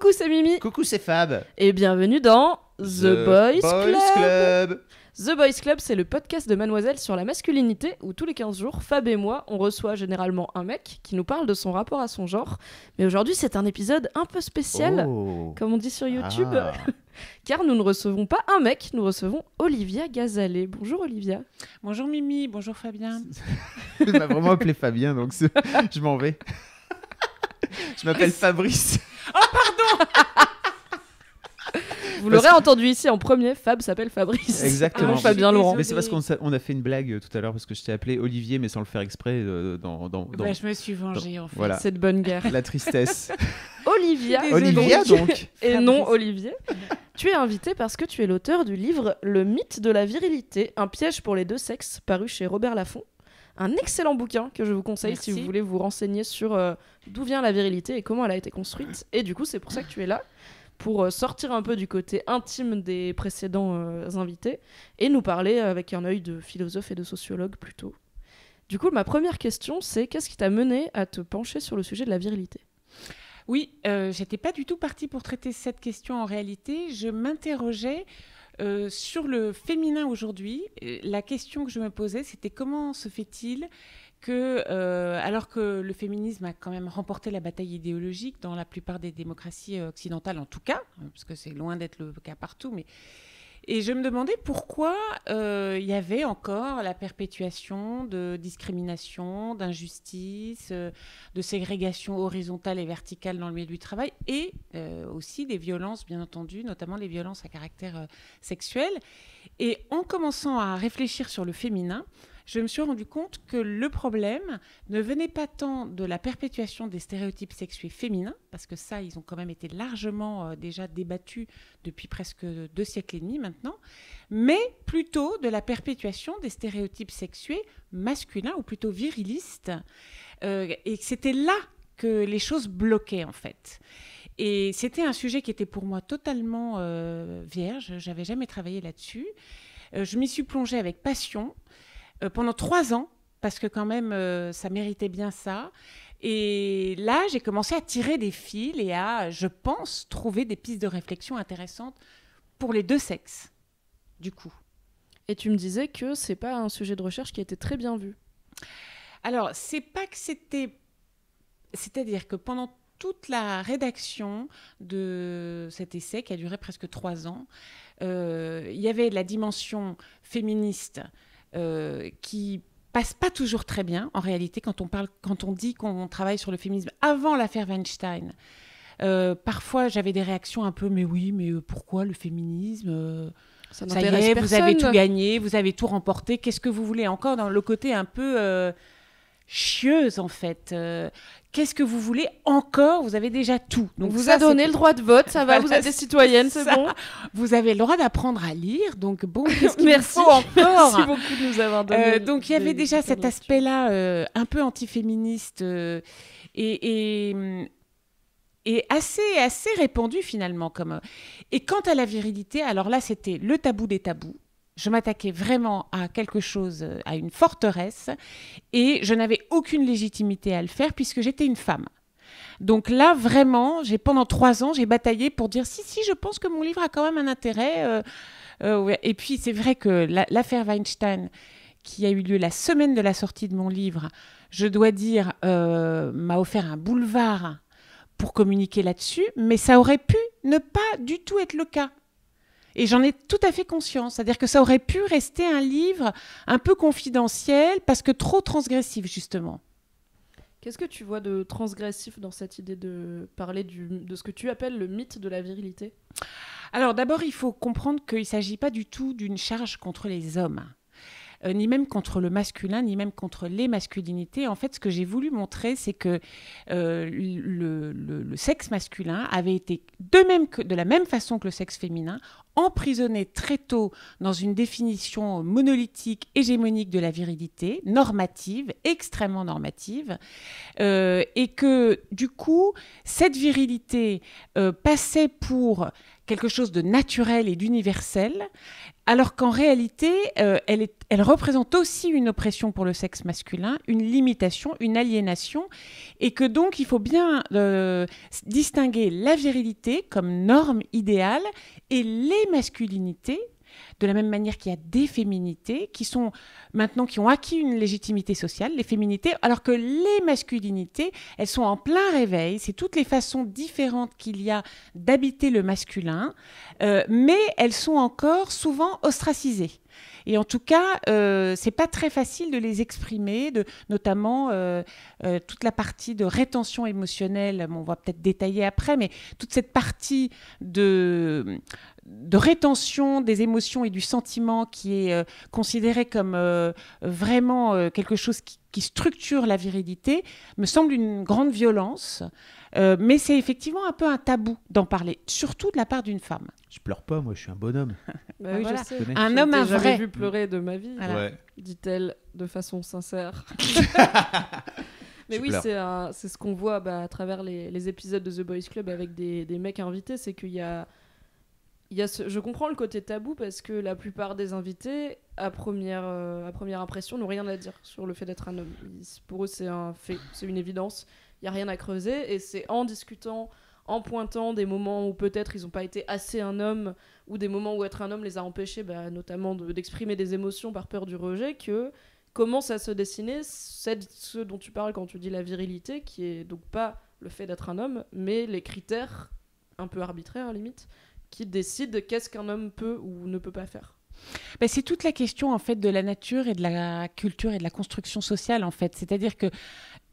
Coucou, c'est Mimi. Coucou, c'est Fab. Et bienvenue dans The, Boys, Club. The Boys Club, c'est le podcast de Mademoiselle sur la masculinité où tous les 15 jours, Fab et moi, on reçoit généralement un mec qui nous parle de son rapport à son genre. Mais aujourd'hui, c'est un épisode un peu spécial, oh. comme on dit sur YouTube, ah. car nous ne recevons pas un mec, nous recevons Olivia Gazalet. Bonjour Olivia. Bonjour Mimi, bonjour Fabien. Tu m'as vraiment appelé Fabien, donc je m'en vais. je m'appelle Fabrice. Oh, vous l'aurez entendu ici en premier, Fab s'appelle Fabrice. Exactement. Ah, Fabien Laurent. Mais c'est parce qu'on on a fait une blague euh, tout à l'heure, parce que je t'ai appelé Olivier, mais sans le faire exprès. Euh, dans, je me suis vengée, en fait. Voilà. Cette bonne guerre. La tristesse. Olivia. donc. Et non Olivier. tu es invité parce que tu es l'auteur du livre Le mythe de la virilité, un piège pour les deux sexes, paru chez Robert Laffont un excellent bouquin que je vous conseille si vous voulez vous renseigner sur euh, d'où vient la virilité et comment elle a été construite. Et du coup, c'est pour ça que tu es là, pour euh, sortir un peu du côté intime des précédents euh, invités et nous parler euh, avec un œil de philosophe et de sociologue plutôt. Du coup, ma première question, c'est qu'est-ce qui t'a mené à te pencher sur le sujet de la virilité Oui, je j'étais pas du tout partie pour traiter cette question en réalité. Je m'interrogeais. sur le féminin aujourd'hui, la question que je me posais, c'était comment se fait-il que, euh, alors que le féminisme a quand même remporté la bataille idéologique dans la plupart des démocraties euh, occidentales, en tout cas, hein, parce que c'est loin d'être le cas partout, Et je me demandais pourquoi il euh, y avait encore la perpétuation de discrimination, d'injustice, de ségrégation horizontale et verticale dans le milieu du travail et aussi des violences, bien entendu, notamment les violences à caractère sexuel. Et en commençant à réfléchir sur le féminin, je me suis rendu compte que le problème ne venait pas tant de la perpétuation des stéréotypes sexués féminins, parce que ça, ils ont quand même été largement euh, déjà débattus depuis presque deux siècles et demi maintenant, mais plutôt de la perpétuation des stéréotypes sexués masculins, ou plutôt virilistes. Euh, et c'était là que les choses bloquaient, en fait. Et c'était un sujet qui était pour moi totalement euh, vierge, j'avais jamais travaillé là-dessus. je m'y suis plongée avec passion. Euh, pendant trois ans, parce que quand même, euh, ça méritait bien ça. Et là, j'ai commencé à tirer des fils et à, je pense, trouver des pistes de réflexion intéressantes pour les deux sexes, du coup. Et tu me disais que c'est pas un sujet de recherche qui était très bien vu. Alors, c'est pas que c'était. C'est-à-dire que pendant toute la rédaction de cet essai, qui a duré presque trois ans, euh, il y avait la dimension féministe euh, qui passe pas toujours très bien en réalité quand on parle, quand on dit qu'on travaille sur le féminisme avant l'affaire Weinstein. Euh, parfois, j'avais des réactions un peu, mais oui, mais pourquoi le féminisme euh, Ça, vous avez tout gagné, vous avez tout remporté. Qu'est-ce que vous voulez encore dans le côté un peu chieuse en fait. Euh, qu'est-ce que vous voulez encore Vous avez déjà tout. Donc vous a donné le droit de vote, ça va, vous êtes des citoyennes, c'est bon. Vous avez le droit d'apprendre à lire, donc bon, merci encore. merci beaucoup de nous avoir donné. Euh, donc il y avait déjà cet aspect-là euh, un peu antiféministe et, et, et, assez, assez répandu finalement. Comme... Et quant à la virilité, alors là c'était le tabou des tabous je m'attaquais vraiment à quelque chose, euh, à une forteresse, et je n'avais aucune légitimité à le faire puisque j'étais une femme. Donc là, vraiment, j'ai pendant trois ans, j'ai bataillé pour dire si, si, je pense que mon livre a quand même un intérêt. Euh, euh, et puis, c'est vrai que l'affaire Weinstein, qui a eu lieu la semaine de la sortie de mon livre, je dois dire, m'a offert un boulevard pour communiquer là-dessus, mais ça aurait pu ne pas du tout être le cas. Et j'en ai tout à fait conscience. C'est-à-dire que ça aurait pu rester un livre un peu confidentiel parce que trop transgressif, justement. Qu'est-ce que tu vois de transgressif dans cette idée de parler de ce que tu appelles le mythe de la virilité Alors d'abord, il faut comprendre qu'il ne s'agit pas du tout d'une charge contre les hommes. Euh, ni même contre le masculin, ni même contre les masculinités. En fait, ce que j'ai voulu montrer, c'est que euh, le, sexe masculin avait été de, même que, de la même façon que le sexe féminin emprisonné très tôt dans une définition monolithique, hégémonique de la virilité, normative, extrêmement normative, euh, et que du coup, cette virilité euh, passait pour quelque chose de naturel et d'universel, alors qu'en réalité, euh, elle, est, elle représente aussi une oppression pour le sexe masculin, une limitation, une aliénation, et que donc il faut bien distinguer la virilité comme norme idéale et les masculinités de la même manière qu'il y a des féminités qui sont maintenant qui ont acquis une légitimité sociale, les féminités, alors que les masculinités, elles sont en plein réveil. C'est toutes les façons différentes qu'il y a d'habiter le masculin, euh, mais elles sont encore souvent ostracisées. Et en tout cas, euh, c'est pas très facile de les exprimer, de, notamment euh, toute la partie de rétention émotionnelle. on va peut-être détailler après, mais toute cette partie de, de rétention des émotions et du sentiment qui est euh, considéré comme euh, vraiment euh, quelque chose qui, structure la virilité me semble une grande violence. mais c'est effectivement un peu un tabou d'en parler, surtout de la part d'une femme. Je pleure pas, moi, je suis un bonhomme. Bah bah un homme, un vrai. vu pleurer de ma vie, dit-elle de façon sincère. Mais oui, c'est ce qu'on voit bah, à travers les, épisodes de The Boys Club avec des, des mecs invités, c'est qu'il y a y a je comprends le côté tabou parce que la plupart des invités, à première, euh, à première impression, n'ont rien à dire sur le fait d'être un homme. pour eux, c'est un fait, c'est une évidence. Il n'y a rien à creuser. Et c'est en discutant, en pointant des moments où peut-être ils n'ont pas été assez un homme, ou des moments où être un homme les a empêchés, bah, notamment d'exprimer des émotions par peur du rejet, que commence à se dessiner cette, ce dont tu parles quand tu dis la virilité, qui est donc pas le fait d'être un homme, mais les critères un peu arbitraires à limite qui décide qu'est-ce qu'un homme peut ou ne peut pas faire. Ben, c'est toute la question en fait de la nature et de la culture et de la construction sociale en fait. C'est-à-dire que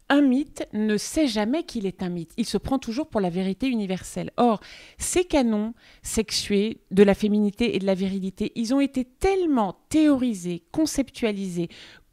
un mythe ne sait jamais qu'il est un mythe. Il se prend toujours pour la vérité universelle. Or, ces canons sexués de la féminité et de la virilité, ils ont été tellement théorisés, conceptualisés,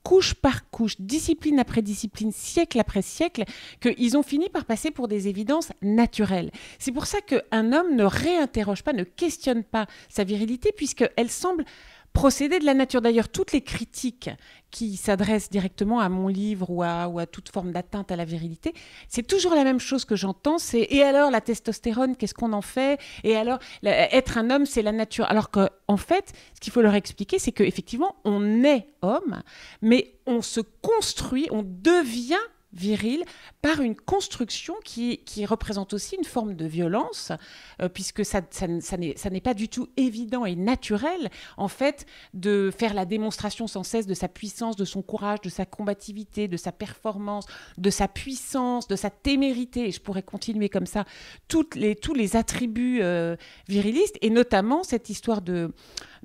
couche par couche, discipline après discipline, siècle après siècle, qu'ils ont fini par passer pour des évidences naturelles. C'est pour ça qu'un homme ne réinterroge pas, ne questionne pas sa virilité, puisqu'elle semble Procéder de la nature. D'ailleurs, toutes les critiques qui s'adressent directement à mon livre ou à, toute forme d'atteinte à la virilité, c'est toujours la même chose que j'entends, c'est « et alors la testostérone, qu'est-ce qu'on en fait Et alors, être un homme, c'est la nature ». Alors qu'en en fait, ce qu'il faut leur expliquer, c'est qu'effectivement, on est homme, mais on se construit, on devient viril, par une construction qui, représente aussi une forme de violence, euh, puisque ça, ça, ça n'est pas du tout évident et naturel, en fait, de faire la démonstration sans cesse de sa puissance, de son courage, de sa combativité, de sa performance, de sa puissance, de sa témérité, et je pourrais continuer comme ça, toutes les, tous les attributs euh, virilistes, et notamment cette histoire de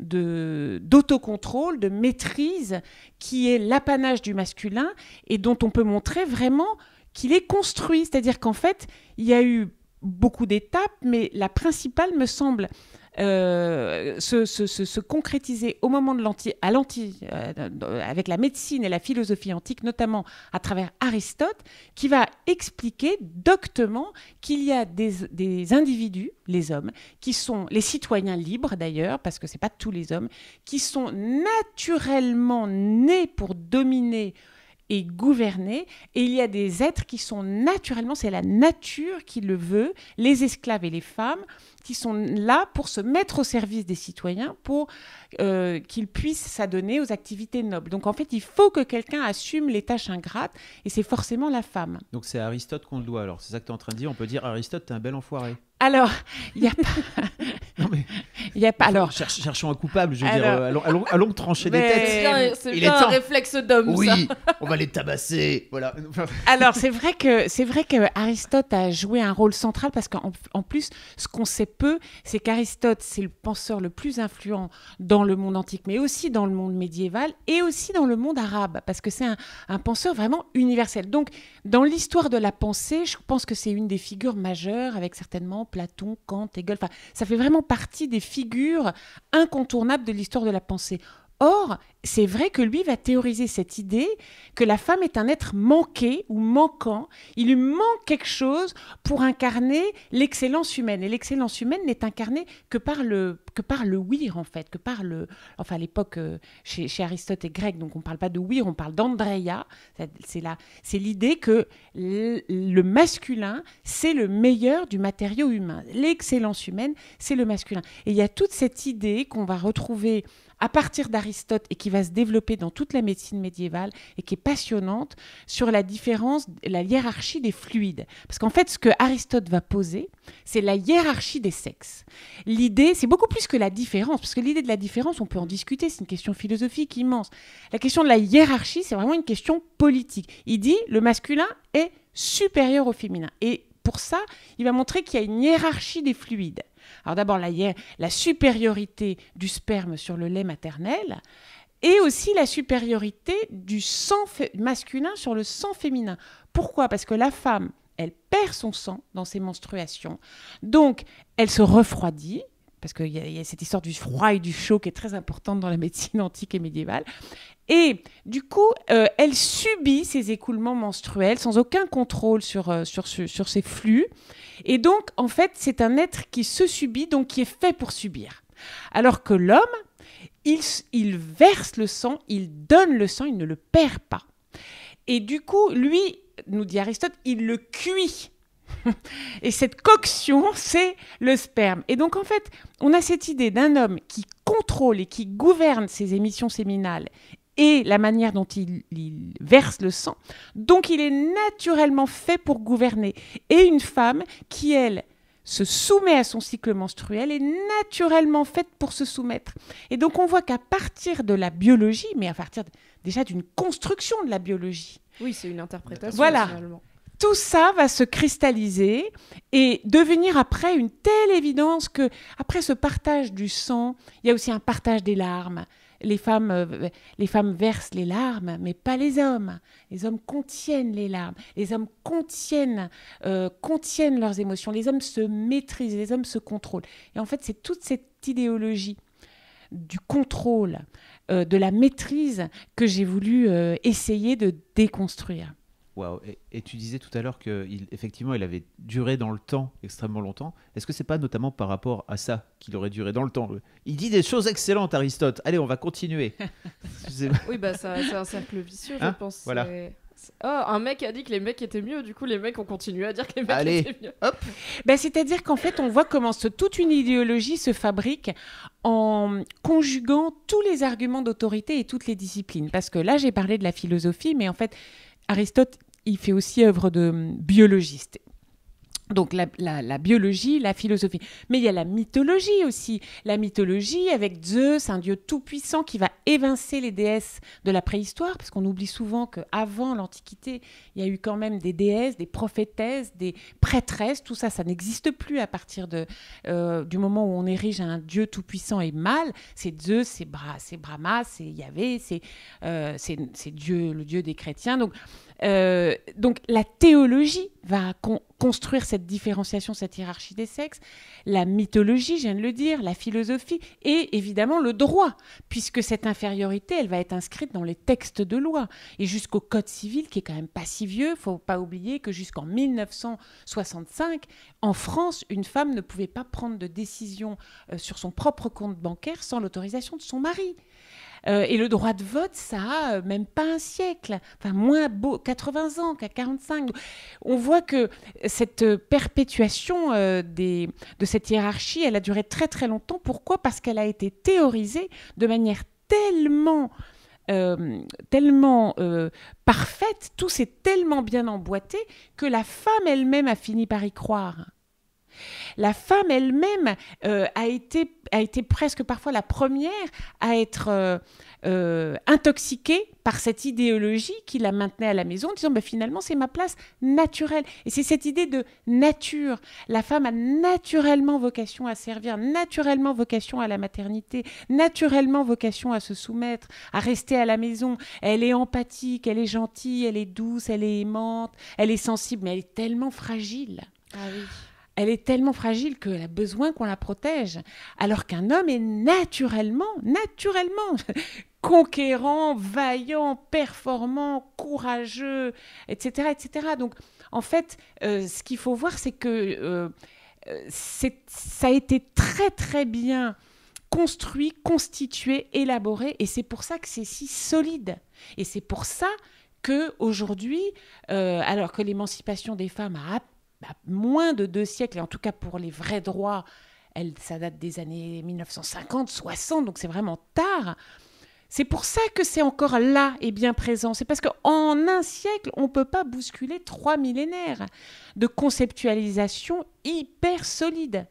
d'autocontrôle, de, maîtrise, qui est l'apanage du masculin et dont on peut montrer vraiment qu'il est construit. C'est-à-dire qu'en fait, il y a eu beaucoup d'étapes, mais la principale me semble euh, se, concrétiser au moment de l'antique euh, avec la médecine et la philosophie antique, notamment à travers Aristote, qui va expliquer doctement qu'il y a des, individus, les hommes, qui sont les citoyens libres d'ailleurs, parce que ce c'est pas tous les hommes, qui sont naturellement nés pour dominer et gouverné et il y a des êtres qui sont naturellement, c'est la nature qui le veut, les esclaves et les femmes, qui sont là pour se mettre au service des citoyens, pour euh, qu'ils puissent s'adonner aux activités nobles. Donc en fait, il faut que quelqu'un assume les tâches ingrates et c'est forcément la femme. Donc c'est Aristote qu'on le doit alors, c'est ça que tu es en train de dire, on peut dire Aristote, tu es un bel enfoiré. Alors, il n'y a pas. non mais, y a pas alors, cherchons un coupable, je veux dire, euh, allons, trancher des têtes. C'est bien, un réflexe d'homme. Oui, on va les tabasser. Voilà. alors, c'est vrai, que, c'est vrai que Aristote a joué un rôle central parce qu'en en plus, ce qu'on sait peu, c'est qu'Aristote, c'est le penseur le plus influent dans le monde antique, mais aussi dans le monde médiéval et aussi dans le monde arabe, parce que c'est un penseur vraiment universel. Donc, dans l'histoire de la pensée, je pense que c'est une des figures majeures avec certainement Platon, Kant, Hegel. ça fait vraiment partie des figures incontournables de l'histoire de la pensée. Or, c'est vrai que lui va théoriser cette idée que la femme est un être manqué ou manquant. Il lui manque quelque chose pour incarner l'excellence humaine. Et l'excellence humaine n'est incarnée que par le que par le ouïr en fait, que par le enfin à l'époque euh, chez, Aristote et Grec, donc on ne parle pas de ouïr, on parle d'Andrea. C'est la c'est l'idée que le masculin c'est le meilleur du matériau humain. L'excellence humaine c'est le masculin. Et il y a toute cette idée qu'on va retrouver à partir d'Aristote et qui va se développer dans toute la médecine médiévale et qui est passionnante sur la différence, la hiérarchie des fluides. Parce qu'en fait, ce que Aristote va poser, c'est la hiérarchie des sexes. L'idée, c'est beaucoup plus que la différence, parce que l'idée de la différence, on peut en discuter, c'est une question philosophique immense. La question de la hiérarchie, c'est vraiment une question politique. Il dit, le masculin est supérieur au féminin. Et pour ça, il va montrer qu'il y a une hiérarchie des fluides. Alors d'abord, la supériorité du sperme sur le lait maternel et aussi la supériorité du sang masculin sur le sang féminin. Pourquoi Parce que la femme, elle perd son sang dans ses menstruations, donc elle se refroidit, parce qu'il y, a cette histoire du froid et du chaud qui est très importante dans la médecine antique et médiévale. Et du coup, euh, elle subit ces écoulements menstruels sans aucun contrôle sur, euh, sur, sur ces flux. Et donc, en fait, c'est un être qui se subit, donc qui est fait pour subir. Alors que l'homme, il, il verse le sang, il donne le sang, il ne le perd pas. Et du coup, lui, nous dit Aristote, il le cuit Et cette coction, c'est le sperme. Et donc, en fait, on a cette idée d'un homme qui contrôle et qui gouverne ses émissions séminales et la manière dont il, verse le sang. Donc, il est naturellement fait pour gouverner. Et une femme qui, elle, se soumet à son cycle menstruel est naturellement faite pour se soumettre. Et donc on voit qu'à partir de la biologie, mais à partir déjà d'une construction de la biologie. Oui, c'est une interprétation. Voilà tout ça va se cristalliser et devenir après une telle évidence que, après ce partage du sang, il y a aussi un partage des larmes. Les femmes, euh, les femmes versent les larmes, mais pas les hommes. Les hommes contiennent les larmes. Les hommes contiennent, euh, contiennent leurs émotions. Les hommes se maîtrisent, les hommes se contrôlent. Et en fait, c'est toute cette idéologie du contrôle, euh, de la maîtrise que j'ai voulu essayer de déconstruire. Et, tu disais tout à l'heure qu'effectivement, il, il avait duré dans le temps extrêmement longtemps. Est-ce que c'est pas notamment par rapport à ça qu'il aurait duré dans le temps Il dit des choses excellentes, Aristote. Allez, on va continuer. oui, bah, c'est un cercle vicieux, je hein pense. Voilà. Oh, un mec a dit que les mecs étaient mieux, du coup les mecs ont continué à dire que les mecs étaient mieux. Bah, c'est-à-dire qu'en fait on voit comment toute une idéologie se fabrique en conjuguant tous les arguments d'autorité et toutes les disciplines. Parce que là j'ai parlé de la philosophie, mais en fait Aristote il fait aussi œuvre de hum, biologiste. Donc la, biologie, la philosophie. Mais il y a la mythologie aussi. La mythologie avec Zeus, un dieu tout-puissant qui va évincer les déesses de la préhistoire, parce qu'on oublie souvent qu'avant l'Antiquité, il y a eu quand même des déesses, des prophétesses, des prêtresses. Tout ça, ça n'existe plus à partir de, euh, du moment où on érige un dieu tout-puissant et mâle. C'est Zeus, c'est Brahma, c'est Yahvé, euh, c'est Dieu, le dieu des chrétiens. Donc, euh, donc la théologie va con construire cette différenciation, cette hiérarchie des sexes, la mythologie, je viens de le dire, la philosophie et évidemment le droit, puisque cette infériorité, elle va être inscrite dans les textes de loi et jusqu'au Code civil qui est quand même pas si vieux, faut pas oublier que jusqu'en 1965, en France, une femme ne pouvait pas prendre de décision euh, sur son propre compte bancaire sans l'autorisation de son mari. Euh, et le droit de vote, ça a euh, même pas un siècle, enfin moins beau, 80 ans qu'à 45. On voit que cette euh, perpétuation de cette hiérarchie, elle a duré très très longtemps. Pourquoi Parce qu'elle a été théorisée de manière tellement... tellement parfaite, tout s'est tellement bien emboîté que la femme elle-même a fini par y croire. La femme elle-même euh, a, été, a été presque parfois la première à être euh, euh, intoxiquée par cette idéologie qui la maintenait à la maison en disant bah, finalement c'est ma place naturelle. Et c'est cette idée de nature. La femme a naturellement vocation à servir, naturellement vocation à la maternité, naturellement vocation à se soumettre, à rester à la maison. Elle est empathique, elle est gentille, elle est douce, elle est aimante, elle est sensible, mais elle est tellement fragile. Ah oui. Elle est tellement fragile qu'elle a besoin qu'on la protège. Alors qu'un homme est naturellement, naturellement conquérant, vaillant, performant, courageux, etc. etc. Donc, en fait, euh, ce qu'il faut voir, c'est que euh, ça a été très, très bien construit, constitué, élaboré, et c'est pour ça que c'est si solide. Et c'est pour ça que aujourd'hui, euh, alors que l'émancipation des femmes a bah, moins de deux siècles, et en tout cas pour les vrais droits, elle, ça date des années 1950, 60, donc c'est vraiment tard. C'est pour ça que c'est encore là et bien présent. C'est parce qu'en un siècle, on ne peut pas bousculer trois millénaires de conceptualisation hyper solide.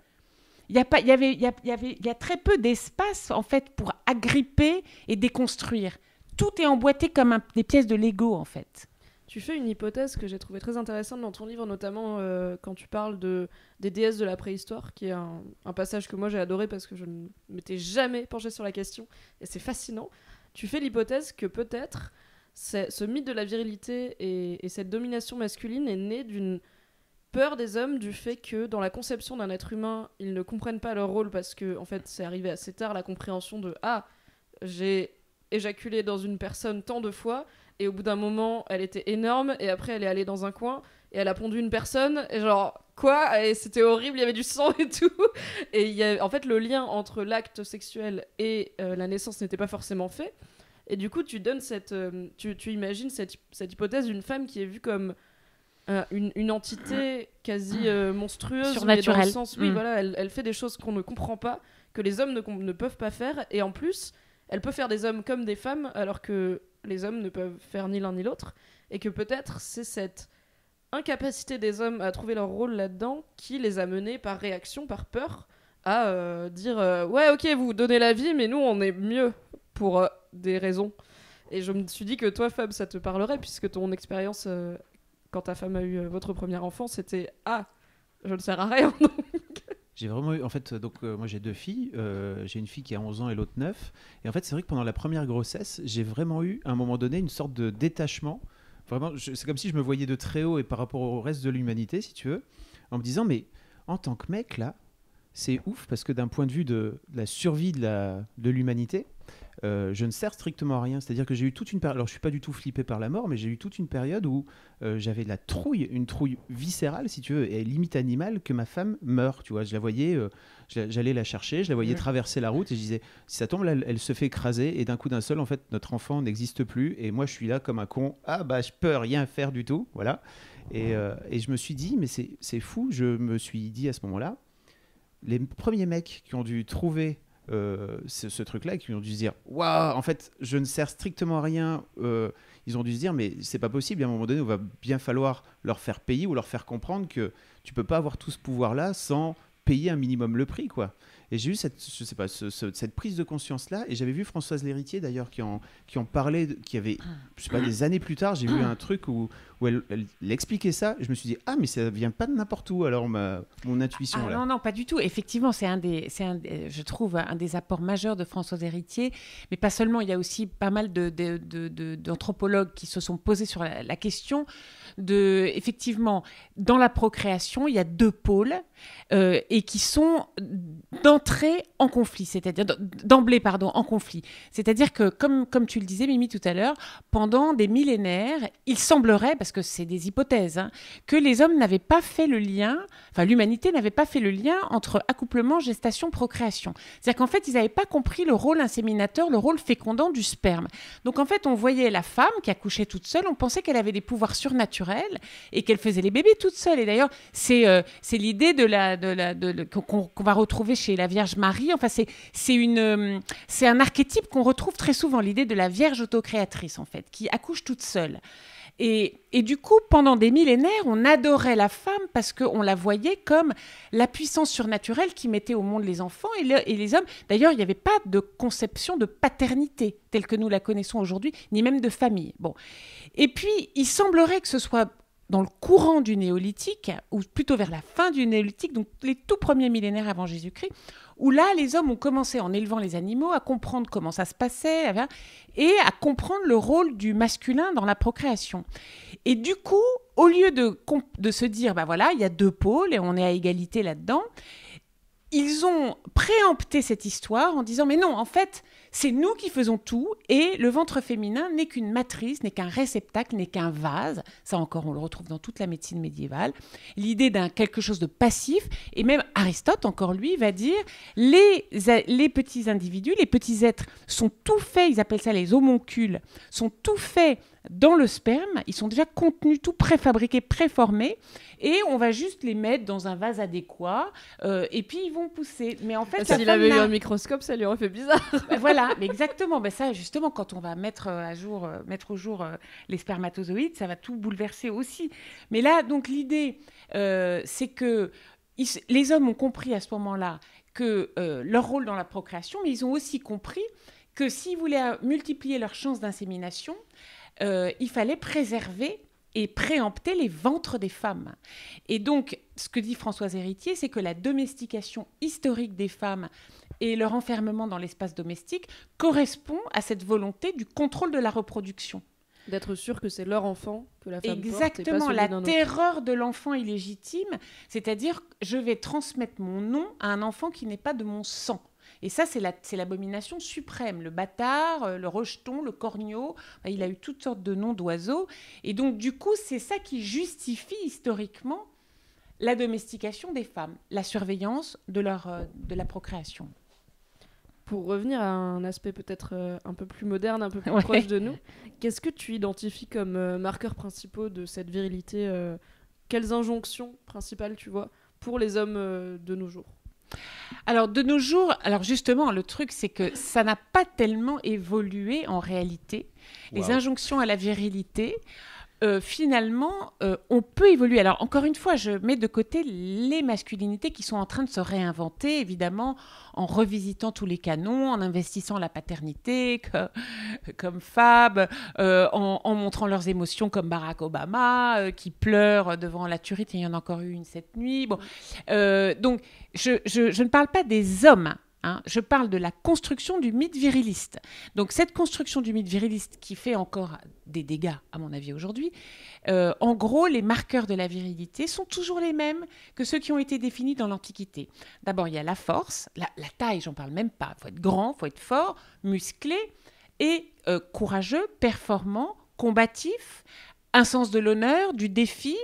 Il y, a y, y, y a très peu d'espace en fait pour agripper et déconstruire. Tout est emboîté comme des pièces de Lego en fait. Tu fais une hypothèse que j'ai trouvée très intéressante dans ton livre, notamment euh, quand tu parles de, des déesses de la préhistoire, qui est un, passage que moi j'ai adoré parce que je ne m'étais jamais penchée sur la question, et c'est fascinant. Tu fais l'hypothèse que peut-être ce mythe de la virilité et, et cette domination masculine est né d'une peur des hommes du fait que dans la conception d'un être humain, ils ne comprennent pas leur rôle parce que en fait, c'est arrivé assez tard la compréhension de ah, j'ai éjaculé dans une personne tant de fois, et au bout d'un moment, elle était énorme, et après, elle est allée dans un coin, et elle a pondu une personne, et genre, quoi Et c'était horrible, il y avait du sang et tout. Et il y a, en fait, le lien entre l'acte sexuel et euh, la naissance n'était pas forcément fait. Et du coup, tu donnes cette. Euh, tu, tu, imagines cette, cette hypothèse d'une femme qui est vue comme. Euh, une, une, entité quasi monstrueuse, surnaturelle. Dans le sens, mm. voilà, elle, elle, fait des choses qu'on ne comprend pas, que les hommes ne, ne peuvent pas faire, et en plus, elle peut faire des hommes comme des femmes, alors que les hommes ne peuvent faire ni l'un ni l'autre, et que peut-être c'est cette incapacité des hommes à trouver leur rôle là-dedans qui les a menés par réaction, par peur, à euh, dire euh, ouais ok vous donnez la vie mais nous on est mieux pour euh, des raisons. Et je me suis dit que toi Fab ça te parlerait puisque ton expérience quand ta femme a eu votre premier enfant c'était ah je ne sers à rien j'ai vraiment eu. En fait, donc, euh, moi, j'ai deux filles. Euh, j'ai une fille qui a 11 ans et l'autre 9. Et en fait, c'est vrai que pendant la première grossesse, j'ai vraiment eu, à un moment donné, une sorte de détachement. Vraiment, c'est comme si je me voyais de très haut et par rapport au reste de l'humanité, si tu veux, en me disant, mais en tant que mec, là, c'est ouf parce que d'un point de vue de, la survie de l'humanité, euh, je ne sers strictement à rien. C'est-à-dire que j'ai eu toute une période. Alors, je suis pas du tout flippé par la mort, mais j'ai eu toute une période où euh, j'avais de la trouille, une trouille viscérale, si tu veux, et limite animale, que ma femme meurt, Tu vois, je la voyais, euh, j'allais la chercher, je la voyais traverser la route, et je disais, si ça tombe, là, elle se fait écraser, et d'un coup d'un seul, en fait, notre enfant n'existe plus, et moi, je suis là comme un con. Ah bah, je peux rien faire du tout, voilà. Et, et je me suis dit, mais c'est fou. Je me suis dit à ce moment-là, les premiers mecs qui ont dû trouver euh, ce, truc-là qui ont dû se dire Waouh, en fait, je ne sers strictement à rien. Euh, ils ont dû se dire Mais c'est pas possible, à un moment donné, il va bien falloir leur faire payer ou leur faire comprendre que tu peux pas avoir tout ce pouvoir-là sans payer un minimum le prix, quoi. Et j'ai eu cette, je sais pas, cette prise de conscience-là. Et j'avais vu Françoise Lhéritier, d'ailleurs, qui en, qui en parlait, qui avait, je sais pas, des années plus tard, j'ai vu un truc où où elle, expliquait ça. Je me suis dit, ah, mais ça vient pas de n'importe où, alors ma, mon intuition. Ah, là. Non, non, pas du tout. Effectivement, c'est un des, un je trouve, un des apports majeurs de François Héritier. Mais pas seulement, il y a aussi pas mal d'anthropologues de, de, qui se sont posés sur la, question de, effectivement, dans la procréation, il y a deux pôles euh, et qui sont d'entrée en conflit, c'est-à-dire d'emblée, pardon, en conflit. C'est-à-dire que, comme, comme tu le disais, Mimi, tout à l'heure, pendant des millénaires, il semblerait, parce parce que c'est des hypothèses, hein, que les hommes n'avaient pas fait le lien, enfin l'humanité n'avait pas fait le lien entre accouplement, gestation, procréation. C'est-à-dire qu'en fait, ils n'avaient pas compris le rôle inséminateur, le rôle fécondant du sperme. Donc en fait, on voyait la femme qui accouchait toute seule, on pensait qu'elle avait des pouvoirs surnaturels et qu'elle faisait les bébés toute seule. Et d'ailleurs, c'est euh, l'idée de la, de la, qu'on va retrouver chez la Vierge Marie. Enfin, c'est euh, c'est un archétype qu'on retrouve très souvent, l'idée de la Vierge autocréatrice, en fait, qui accouche toute seule. Et, du coup, pendant des millénaires, on adorait la femme parce qu'on la voyait comme la puissance surnaturelle qui mettait au monde les enfants et, et les hommes. D'ailleurs, il n'y avait pas de conception de paternité telle que nous la connaissons aujourd'hui, ni même de famille. Bon. Et puis, il semblerait que ce soit dans le courant du néolithique, ou plutôt vers la fin du néolithique, donc les tout premiers millénaires avant Jésus-Christ, où là, les hommes ont commencé, en élevant les animaux, à comprendre comment ça se passait et à comprendre le rôle du masculin dans la procréation. Et du coup, au lieu de, de se dire, bah voilà, il y a deux pôles et on est à égalité là-dedans, ils ont préempté cette histoire en disant, mais non, en fait, c'est nous qui faisons tout et le ventre féminin n'est qu'une matrice, n'est qu'un réceptacle, n'est qu'un vase. Ça encore, on le retrouve dans toute la médecine médiévale. L'idée d'un quelque chose de passif et même Aristote, encore lui, va dire les, les petits individus, les petits êtres sont tout faits, ils appellent ça les homoncules, sont tout faits dans le sperme, ils sont déjà contenus, tout préfabriqués, préformés, et on va juste les mettre dans un vase adéquat, euh, et puis ils vont pousser. Mais en fait, ah, s'il avait eu un microscope, ça lui aurait fait bizarre. Bah, voilà, mais exactement. Mais bah, ça, justement, quand on va mettre euh, à jour, euh, mettre au jour les spermatozoïdes, ça va tout bouleverser aussi. Mais là, donc l'idée, c'est que les hommes ont compris à ce moment-là que leur rôle dans la procréation, mais ils ont aussi compris que s'ils voulaient multiplier leurs chances d'insémination, euh, il fallait préserver et préempter les ventres des femmes. Et donc, ce que dit Françoise Héritier, c'est que la domestication historique des femmes et leur enfermement dans l'espace domestique correspond à cette volonté du contrôle de la reproduction. D'être sûr que c'est leur enfant que la femme Exactement, porte la terreur de l'enfant illégitime, c'est-à-dire je vais transmettre mon nom à un enfant qui n'est pas de mon sang. Et ça, c'est l'abomination suprême. Le bâtard, euh, le rejeton, le corneau, il a eu toutes sortes de noms d'oiseaux. Et donc, du coup, c'est ça qui justifie historiquement la domestication des femmes, la surveillance de, leur, euh, de la procréation. Pour revenir à un aspect peut-être euh, un peu plus moderne, un peu plus proche de nous, qu'est-ce que tu identifies comme marqueurs principaux de cette virilité Quelles injonctions principales tu vois pour les hommes de nos jours alors de nos jours, alors justement, le truc c'est que ça n'a pas tellement évolué en réalité. Les injonctions à la virilité, euh, finalement, euh, on peut évoluer. Alors, encore une fois, je mets de côté les masculinités qui sont en train de se réinventer, évidemment, en revisitant tous les canons, en investissant la paternité comme Fab, euh, en, montrant leurs émotions comme Barack Obama, qui pleure devant la turite, il y en a encore eu une cette nuit. donc, je ne parle pas des hommes Hein. je parle de la construction du mythe viriliste. Donc cette construction du mythe viriliste qui fait encore des dégâts, à mon avis, aujourd'hui, euh, en gros, les marqueurs de la virilité sont toujours les mêmes que ceux qui ont été définis dans l'Antiquité. D'abord, il y a la force, la, taille, j'en parle même pas. Il faut être grand, il faut être fort, musclé et euh, courageux, performant, combatif, un sens de l'honneur, du défi,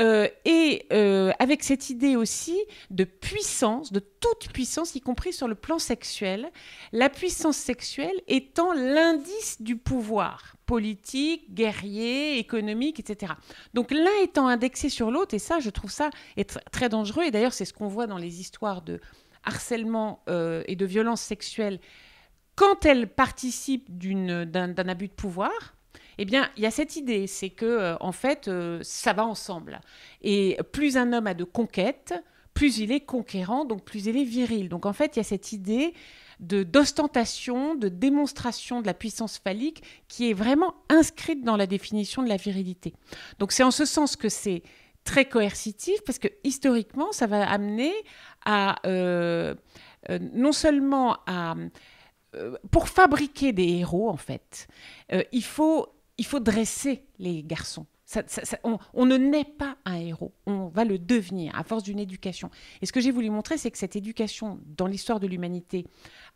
euh, et euh, avec cette idée aussi de puissance, de toute puissance, y compris sur le plan sexuel, la puissance sexuelle étant l'indice du pouvoir politique, guerrier, économique, etc. Donc l'un étant indexé sur l'autre, et ça, je trouve ça est très dangereux, et d'ailleurs c'est ce qu'on voit dans les histoires de harcèlement euh, et de violence sexuelle quand elles participent d'un abus de pouvoir, eh bien, il y a cette idée, c'est que euh, en fait, euh, ça va ensemble. Et plus un homme a de conquêtes, plus il est conquérant, donc plus il est viril. Donc en fait, il y a cette idée de d'ostentation, de démonstration de la puissance phallique qui est vraiment inscrite dans la définition de la virilité. Donc c'est en ce sens que c'est très coercitif parce que historiquement, ça va amener à euh, non seulement à pour fabriquer des héros, en fait, il faut il faut dresser les garçons. on, ne naît pas un héros, on va le devenir à force d'une éducation. Et ce que j'ai voulu montrer, c'est que cette éducation dans l'histoire de l'humanité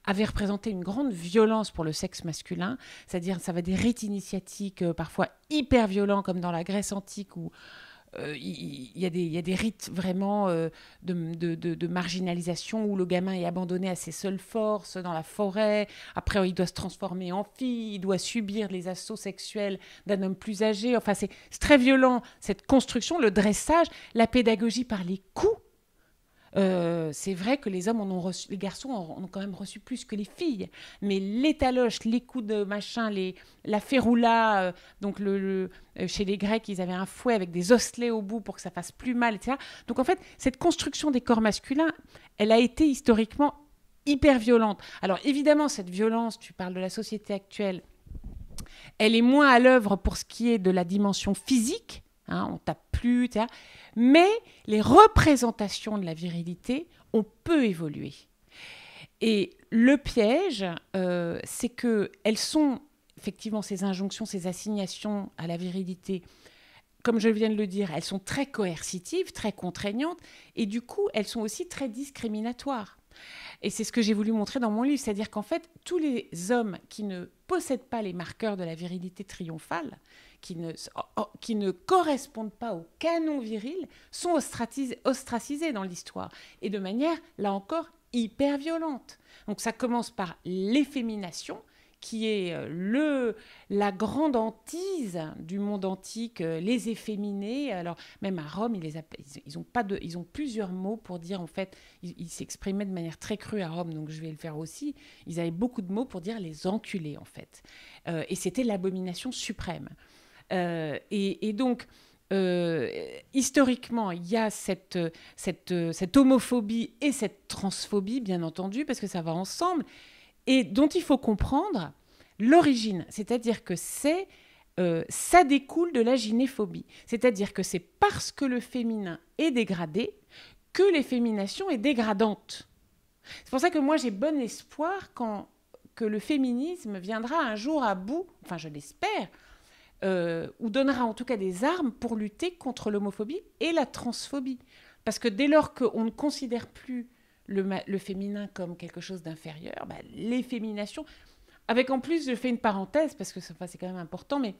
avait représenté une grande violence pour le sexe masculin, c'est-à-dire ça va des rites initiatiques euh, parfois hyper violents comme dans la Grèce antique ou... Euh, il y, a des rites vraiment euh, de, marginalisation où le gamin est abandonné à ses seules forces dans la forêt. Après, il doit se transformer en fille, il doit subir les assauts sexuels d'un homme plus âgé. Enfin, c'est très violent cette construction, le dressage, la pédagogie par les coups euh, c'est vrai que les hommes les garçons ont quand même reçu plus que les filles, mais les les coups de machin, la féroula, euh, donc euh, chez les Grecs, ils avaient un fouet avec des osselets au bout pour que ça fasse plus mal, etc. Donc en fait, cette construction des corps masculins, elle a été historiquement hyper violente. Alors évidemment, cette violence, tu parles de la société actuelle, elle est moins à l'œuvre pour ce qui est de la dimension physique, Hein, on tape plus, Mais les représentations de la virilité ont peu évolué. Et le piège, euh, c'est que elles sont effectivement ces injonctions, ces assignations à la virilité. Comme je viens de le dire, elles sont très coercitives, très contraignantes, et du coup, elles sont aussi très discriminatoires. Et c'est ce que j'ai voulu montrer dans mon livre, c'est-à-dire qu'en fait, tous les hommes qui ne possèdent pas les marqueurs de la virilité triomphale, qui ne, oh, oh, qui ne correspondent pas au canon viril sont ostracisés, ostracisés dans l'histoire et de manière, là encore, hyper violente. Donc ça commence par l'effémination, qui est euh, le, la grande hantise du monde antique, euh, les efféminés. Alors, même à Rome, ils, les ils, ont pas de, ils ont plusieurs mots pour dire, en fait, ils, s'exprimaient de manière très crue à Rome, donc je vais le faire aussi. Ils avaient beaucoup de mots pour dire les enculés, en fait. Euh, et c'était l'abomination suprême. Euh, et, donc, euh, historiquement, il y a cette, homophobie et cette transphobie, bien entendu, parce que ça va ensemble, et dont il faut comprendre l'origine. C'est-à-dire que c'est euh, ça découle de la gynéphobie. C'est-à-dire que c'est parce que le féminin est dégradé que l'effémination est dégradante. C'est pour ça que moi j'ai bon espoir quand, que le féminisme viendra un jour à bout, enfin je l'espère, euh, ou donnera en tout cas des armes pour lutter contre l'homophobie et la transphobie. Parce que dès lors qu'on ne considère plus le, le féminin comme quelque chose d'inférieur, bah, l'effémination, avec en plus, je fais une parenthèse, parce que c'est quand même important, mais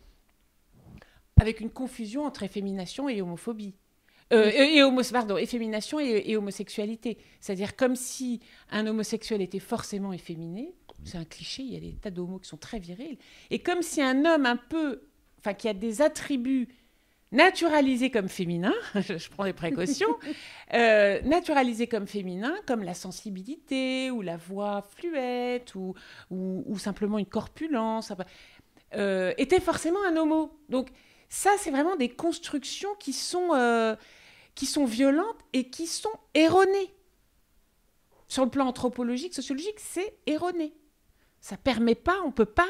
avec une confusion entre effémination et homophobie. Euh, et, homo, pardon, effémination et, et homosexualité. C'est-à-dire comme si un homosexuel était forcément efféminé, c'est un cliché, il y a des tas d'homos qui sont très virils, et comme si un homme un peu enfin qui a des attributs naturalisés comme féminins, je prends des précautions, euh, naturalisés comme féminins, comme la sensibilité ou la voix fluette ou, ou, simplement une corpulence, euh, était forcément un homo. Donc ça, c'est vraiment des constructions qui sont, euh, qui sont violentes et qui sont erronées. Sur le plan anthropologique, sociologique, c'est erroné. Ça permet pas, on peut pas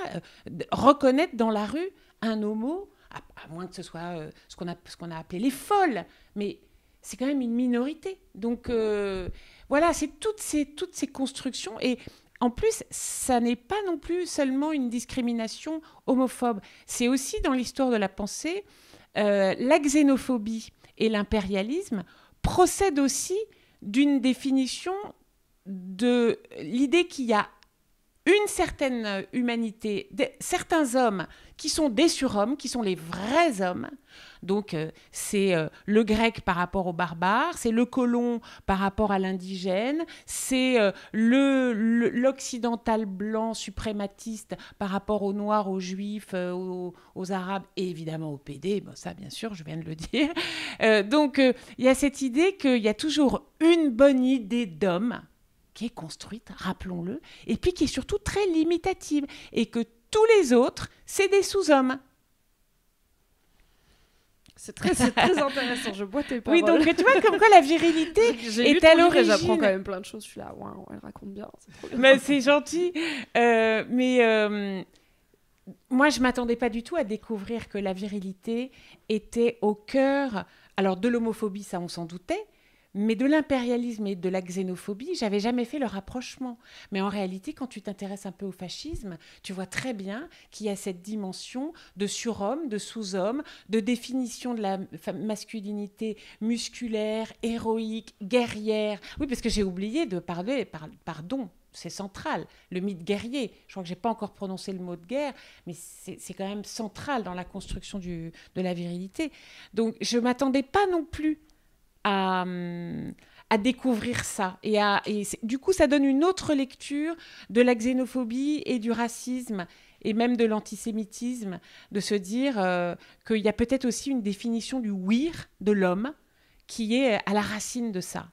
reconnaître dans la rue un homo, à, moins que ce soit euh, ce qu'on a, qu'on a appelé les folles, mais c'est quand même une minorité. Donc euh, voilà, c'est toutes ces, toutes ces constructions. Et en plus, ça n'est pas non plus seulement une discrimination homophobe. C'est aussi dans l'histoire de la pensée, euh, la xénophobie et l'impérialisme procèdent aussi d'une définition de l'idée qu'il y a une certaine humanité, certains hommes qui sont des surhommes, qui sont les vrais hommes. Donc euh, c'est euh, le grec par rapport aux barbares, c'est le colon par rapport à l'indigène, c'est euh, le l'occidental blanc suprématiste par rapport aux noirs, aux juifs, aux, arabes et évidemment aux PD. Bon, ça bien sûr, je viens de le dire. donc il y a cette idée qu'il y a toujours une bonne idée d'homme qui est construite, rappelons-le, et puis qui est surtout très limitative, et que tous les autres, c'est des sous-hommes. C'est très, très, intéressant, je bois pas. Oui, donc tu vois, comme quoi la virilité est à l'origine. J'apprends quand même plein de choses, je suis là, elle raconte bien. Mais c'est gentil. Euh, mais euh, moi, je m'attendais pas du tout à découvrir que la virilité était au cœur, alors de l'homophobie, ça on s'en doutait, mais de l'impérialisme et de la xénophobie, j'avais jamais fait le rapprochement. Mais en réalité, quand tu t'intéresses un peu au fascisme, tu vois très bien qu'il y a cette dimension de surhomme, de sous-homme, de définition de la masculinité musculaire, héroïque, guerrière. Oui, parce que j'ai oublié de parler, pardon, c'est central. Le mythe guerrier, je crois que j'ai pas encore prononcé le mot de guerre, mais c'est quand même central dans la construction de la virilité. Donc je m'attendais pas non plus Hum, à, découvrir ça. Et, à, et du coup, ça donne une autre lecture de la xénophobie et du racisme et même de l'antisémitisme, de se dire euh, qu'il y a peut-être aussi une définition du wir, de l'homme, qui est à la racine de ça.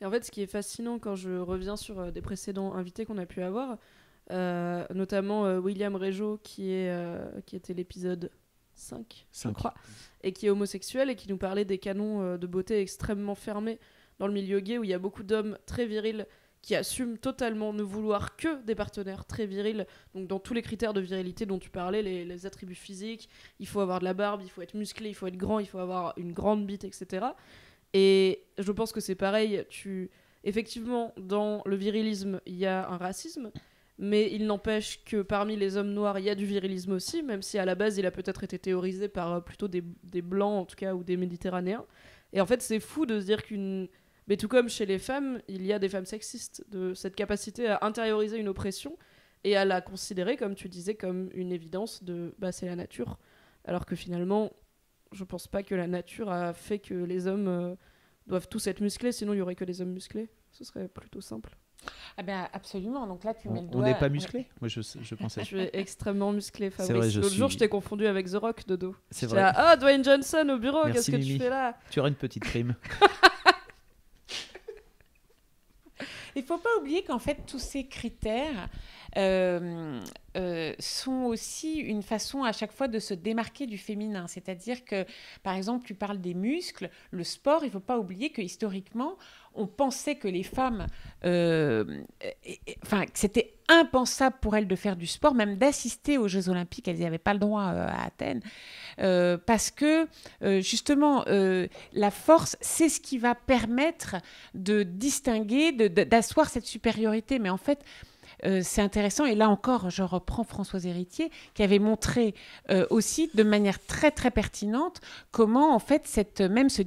Et en fait, ce qui est fascinant quand je reviens sur euh, des précédents invités qu'on a pu avoir, euh, notamment William Régeau, qui, est, qui était l'épisode 5, je crois, et qui est homosexuel et qui nous parlait des canons euh, de beauté extrêmement fermés dans le milieu gay où il y a beaucoup d'hommes très virils qui assument totalement ne vouloir que des partenaires très virils, donc dans tous les critères de virilité dont tu parlais, les, les attributs physiques, il faut avoir de la barbe, il faut être musclé, il faut être grand, il faut avoir une grande bite, etc. Et je pense que c'est pareil, tu... effectivement, dans le virilisme, il y a un racisme, mais il n'empêche que parmi les hommes noirs, il y a du virilisme aussi, même si à la base, il a peut-être été théorisé par euh, plutôt des, blancs, en tout cas, ou des méditerranéens. Et en fait, c'est fou de se dire qu'une. Mais tout comme chez les femmes, il y a des femmes sexistes, de cette capacité à intérioriser une oppression et à la considérer, comme tu disais, comme une évidence de bah, c'est la nature. Alors que finalement, je pense pas que la nature a fait que les hommes euh, doivent tous être musclés, sinon il y aurait que des hommes musclés. Ce serait plutôt simple. Ah ben, absolument. Donc là, tu mets le On n'est pas musclé Moi, je, pensais. je suis extrêmement musclé, Fabrice. L'autre jour, je t'ai confondu avec The Rock, Dodo. C'est vrai. Ah, oh, Dwayne Johnson au bureau, qu'est-ce que tu fais là Tu aurais une petite prime. Il ne faut pas oublier qu'en fait, tous ces critères euh, euh, sont aussi une façon à chaque fois de se démarquer du féminin. C'est-à-dire que, par exemple, tu parles des muscles, le sport, il ne faut pas oublier que historiquement, on pensait que les femmes, euh, enfin, que c'était impensable pour elles de faire du sport, même d'assister aux Jeux Olympiques, elles n'avaient pas le droit euh, à Athènes, euh, parce que justement, la force, c'est ce qui va permettre de distinguer, d'asseoir cette supériorité. Mais en fait, euh, c'est intéressant. Et là encore, je reprends Françoise Héritier, qui avait montré euh, aussi de manière très très pertinente comment en fait cette, même ce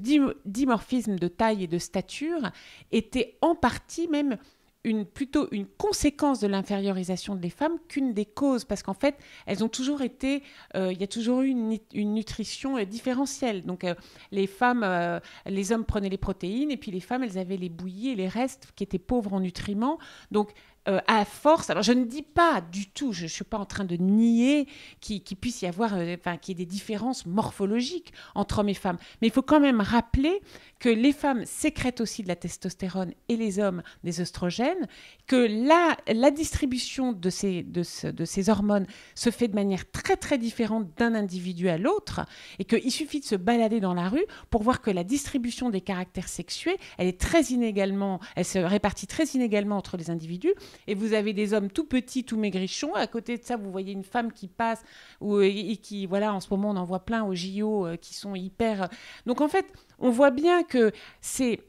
dimorphisme de taille et de stature était en partie même une, plutôt une conséquence de l'infériorisation des femmes qu'une des causes, parce qu'en fait, elles ont toujours été, euh, il y a toujours eu une, nutrition différentielle. Donc les femmes, les hommes prenaient les protéines, et puis les femmes, elles avaient les bouillies et les restes qui étaient pauvres en nutriments. Donc euh, à force, alors je ne dis pas du tout, je ne suis pas en train de nier qu'il puisse y avoir, euh, enfin, qu'il y ait des différences morphologiques entre hommes et femmes, mais il faut quand même rappeler que les femmes sécrètent aussi de la testostérone et les hommes des oestrogènes, que la, la distribution de ces, de ces hormones se fait de manière très très différente d'un individu à l'autre, et qu'il suffit de se balader dans la rue pour voir que la distribution des caractères sexués, elle est très inégalement, elle se répartit très inégalement entre les individus, et vous avez des hommes tout petits, tout maigrichons. À côté de ça, vous voyez une femme qui passe euh, et, qui, voilà, en ce moment, on en voit plein aux JO euh, qui sont hyper. Euh. Donc en fait, on voit bien que c'est.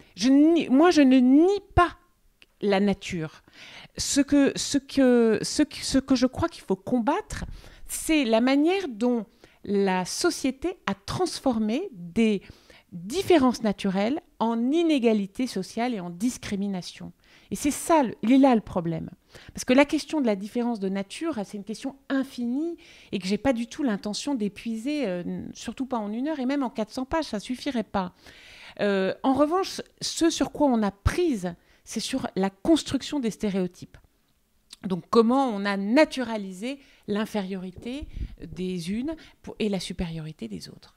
moi, je ne nie pas la nature. Ce que, ce que je crois qu'il faut combattre, c'est la manière dont la société a transformé des différences naturelles en inégalités sociales et en discrimination. Et c'est ça, il est là le problème. Parce que la question de la différence de nature, c'est une question infinie et que j'ai pas du tout l'intention d'épuiser, euh, surtout pas en une heure et même en 400 pages, ça suffirait pas. Euh, en revanche, ce sur quoi on a prise, c'est sur la construction des stéréotypes. Donc comment on a naturalisé l'infériorité des unes pour, et la supériorité des autres.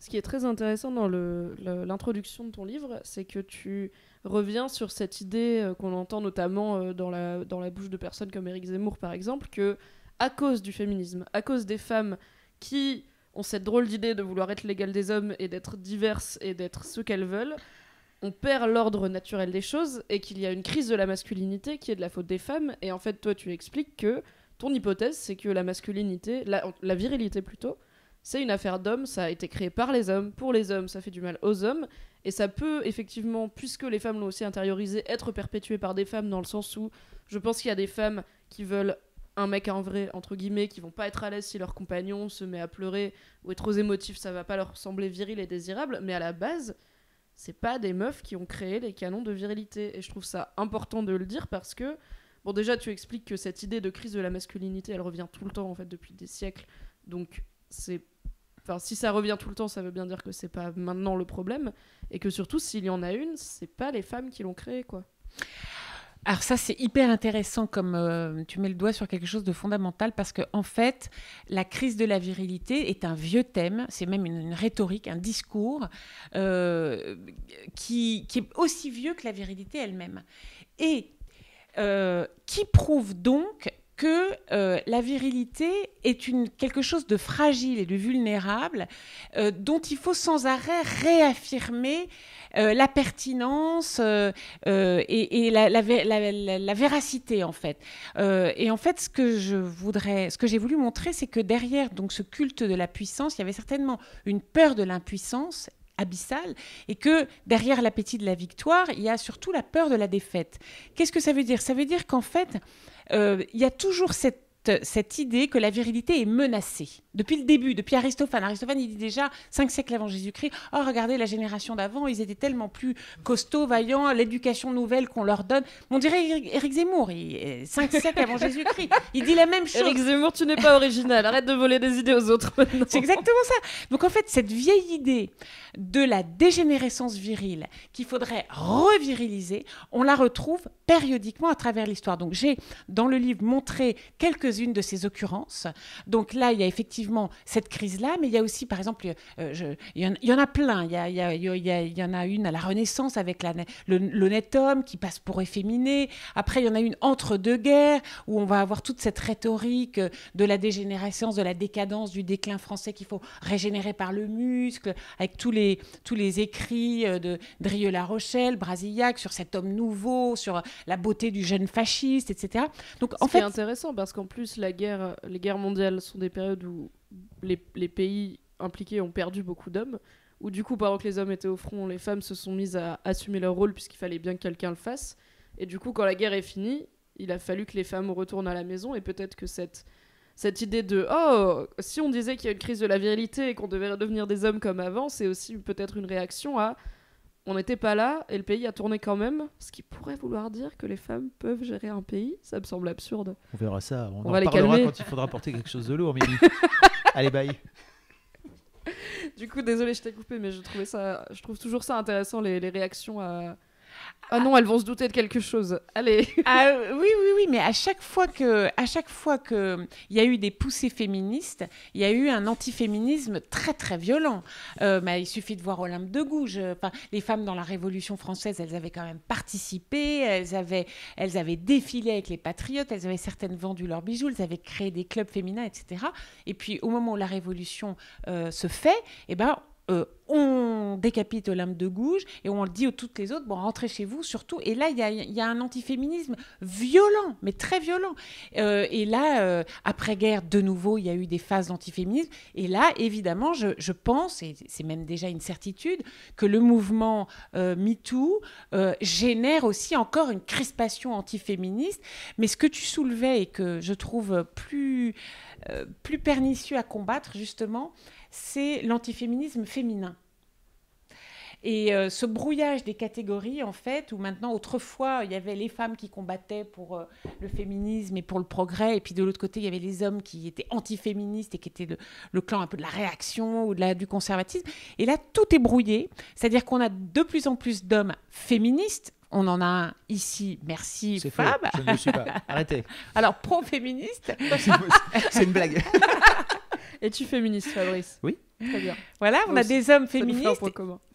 Ce qui est très intéressant dans l'introduction de ton livre, c'est que tu revient sur cette idée euh, qu'on entend notamment euh, dans, la, dans la bouche de personnes comme Éric Zemmour, par exemple, que à cause du féminisme, à cause des femmes qui ont cette drôle d'idée de vouloir être l'égale des hommes et d'être diverses et d'être ce qu'elles veulent, on perd l'ordre naturel des choses et qu'il y a une crise de la masculinité qui est de la faute des femmes. Et en fait, toi, tu expliques que ton hypothèse, c'est que la masculinité, la virilité plutôt, c'est une affaire d'hommes, ça a été créé par les hommes, pour les hommes, ça fait du mal aux hommes. Et ça peut effectivement, puisque les femmes l'ont aussi intériorisé, être perpétué par des femmes dans le sens où je pense qu'il y a des femmes qui veulent un mec en vrai, entre guillemets, qui vont pas être à l'aise si leur compagnon se met à pleurer ou est trop émotif, ça va pas leur sembler viril et désirable. Mais à la base, c'est pas des meufs qui ont créé les canons de virilité. Et je trouve ça important de le dire parce que, bon, déjà, tu expliques que cette idée de crise de la masculinité, elle revient tout le temps, en fait, depuis des siècles. Donc, c'est si ça revient tout le temps, ça veut bien dire que c'est pas maintenant le problème et que surtout, s'il y en a une, c'est pas les femmes qui l'ont créée, quoi. Alors ça, c'est hyper intéressant comme euh, tu mets le doigt sur quelque chose de fondamental parce que en fait, la crise de la virilité est un vieux thème, c'est même une, rhétorique, un discours euh, qui, est aussi vieux que la virilité elle-même. Et euh, qui prouve donc que euh, la virilité est une, quelque chose de fragile et de vulnérable euh, dont il faut sans arrêt réaffirmer euh, la pertinence et, la, véracité en fait. et en fait, ce que je voudrais, ce que j'ai voulu montrer, c'est que derrière donc ce culte de la puissance, il y avait certainement une peur de l'impuissance abyssal, et que derrière l'appétit de la victoire, il y a surtout la peur de la défaite. Qu'est-ce que ça veut dire Ça veut dire qu'en fait, euh, il y a toujours cette cette, idée que la virilité est menacée. Depuis le début, depuis Aristophane. Aristophane, il dit déjà, cinq siècles avant Jésus-Christ, « Oh, regardez la génération d'avant, ils étaient tellement plus costauds, vaillants, l'éducation nouvelle qu'on leur donne. » On dirait Éric Zemmour, il, euh, cinq siècles avant Jésus-Christ. Il dit la même chose. Éric Zemmour, tu n'es pas original. Arrête de voler des idées aux autres. C'est exactement ça. Donc en fait, cette vieille idée de la dégénérescence virile qu'il faudrait reviriliser, on la retrouve périodiquement à travers l'histoire. Donc j'ai, dans le livre, montré quelques une de ces occurrences. Donc là, il y a effectivement cette crise-là, mais il y a aussi, par exemple, euh, je, il, y en, a plein. Il y, il, y en a une à la Renaissance avec l'honnête homme qui passe pour efféminé. Après, il y en a une entre deux guerres où on va avoir toute cette rhétorique euh, de la dégénérescence, de la décadence, du déclin français qu'il faut régénérer par le muscle, avec tous les, tous les écrits euh, de Drieux-La Rochelle, Brasillac, sur cet homme nouveau, sur la beauté du jeune fasciste, etc. Donc, en fait, c'est intéressant parce qu'en plus, plus la guerre, les guerres mondiales sont des périodes où les, pays impliqués ont perdu beaucoup d'hommes, où du coup, pendant que les hommes étaient au front, les femmes se sont mises à assumer leur rôle puisqu'il fallait bien que quelqu'un le fasse. Et du coup, quand la guerre est finie, il a fallu que les femmes retournent à la maison et peut-être que cette, cette idée de « Oh, si on disait qu'il y a une crise de la virilité et qu'on devait redevenir des hommes comme avant », c'est aussi peut-être une réaction à « on n'était pas là et le pays a tourné quand même, ce qui pourrait vouloir dire que les femmes peuvent gérer un pays, ça me semble absurde. On verra ça, on, en va parlera quand il faudra porter quelque chose de lourd, Allez, bye. Du coup, désolé, je t'ai coupé, mais je trouvais ça, je trouve toujours ça intéressant les réactions à, Oh non, elles vont se douter de quelque chose. Allez. Ah, euh, oui, oui, oui, mais à chaque fois que, à chaque fois que il y a eu des poussées féministes, il y a eu un antiféminisme très très violent. Euh, il suffit de voir Olympe de Gouges. les femmes dans la Révolution française, elles avaient quand même participé, elles avaient, elles avaient défilé avec les patriotes, elles avaient certaines vendu leurs bijoux, elles avaient créé des clubs féminins, etc. Et puis au moment où la Révolution euh, se fait, eh ben euh, on décapite l'âme de Gouge et on le dit aux toutes les autres, bon, rentrez chez vous surtout. Et là, il y, a, un antiféminisme violent, mais très violent. Euh, et là, euh, après-guerre, de nouveau, il y a eu des phases d'antiféminisme. Et là, évidemment, je, pense, et c'est même déjà une certitude, que le mouvement MeToo génère aussi encore une crispation antiféministe. Mais ce que tu soulevais et que je trouve plus, plus pernicieux à combattre, justement, c'est l'antiféminisme féminin. Et euh, ce brouillage des catégories, en fait, où maintenant, autrefois, il y avait les femmes qui combattaient pour euh, le féminisme et pour le progrès, et puis de l'autre côté, il y avait les hommes qui étaient antiféministes et qui étaient le, clan un peu de la réaction ou de la, du conservatisme. Et là, tout est brouillé, c'est-à-dire qu'on a de plus en plus d'hommes féministes. On en a ici, merci Fab. Alors, pro-féministe. C'est une blague. Es-tu féministe, Fabrice Oui. Très bien. Voilà, on a des hommes féministes.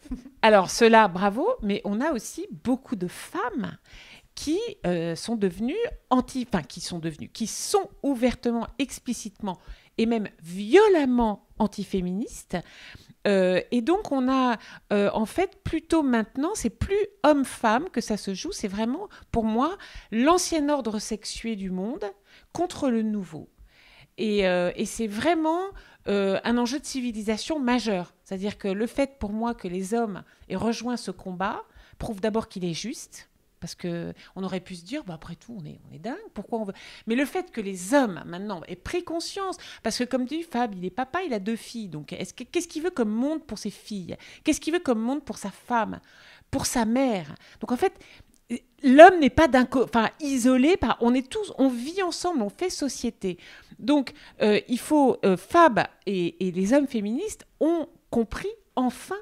Alors, cela, bravo, mais on a aussi beaucoup de femmes qui euh, sont devenues anti, enfin qui sont devenues, qui sont ouvertement, explicitement et même violemment antiféministes. Euh, et donc on a, euh, en fait, plutôt maintenant, c'est plus homme-femme que ça se joue, c'est vraiment, pour moi, l'ancien ordre sexué du monde contre le nouveau. Euh, et, c'est vraiment euh, un enjeu de civilisation majeur. C'est-à-dire que le fait pour moi que les hommes aient rejoint ce combat prouve d'abord qu'il est juste. Parce que on aurait pu se dire, bah, après tout, on est, on est dingue, pourquoi on veut. Mais le fait que les hommes, maintenant, aient pris conscience, parce que comme dit Fab, il est papa, il a deux filles, donc qu'est-ce qu'il veut comme monde pour ses filles Qu'est-ce qu'il veut comme monde pour sa femme Pour sa mère Donc en fait, l'homme n'est pas d'un isolé, on est tous, on vit ensemble, on fait société. Donc, euh, il faut. Euh, Fab et, les hommes féministes ont compris enfin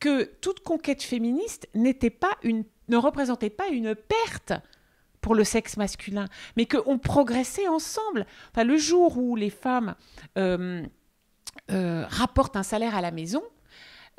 que toute conquête féministe n'était pas ne représentait pas une perte pour le sexe masculin, mais qu'on progressait ensemble. Enfin, le jour où les femmes euh, rapportent un salaire à la maison,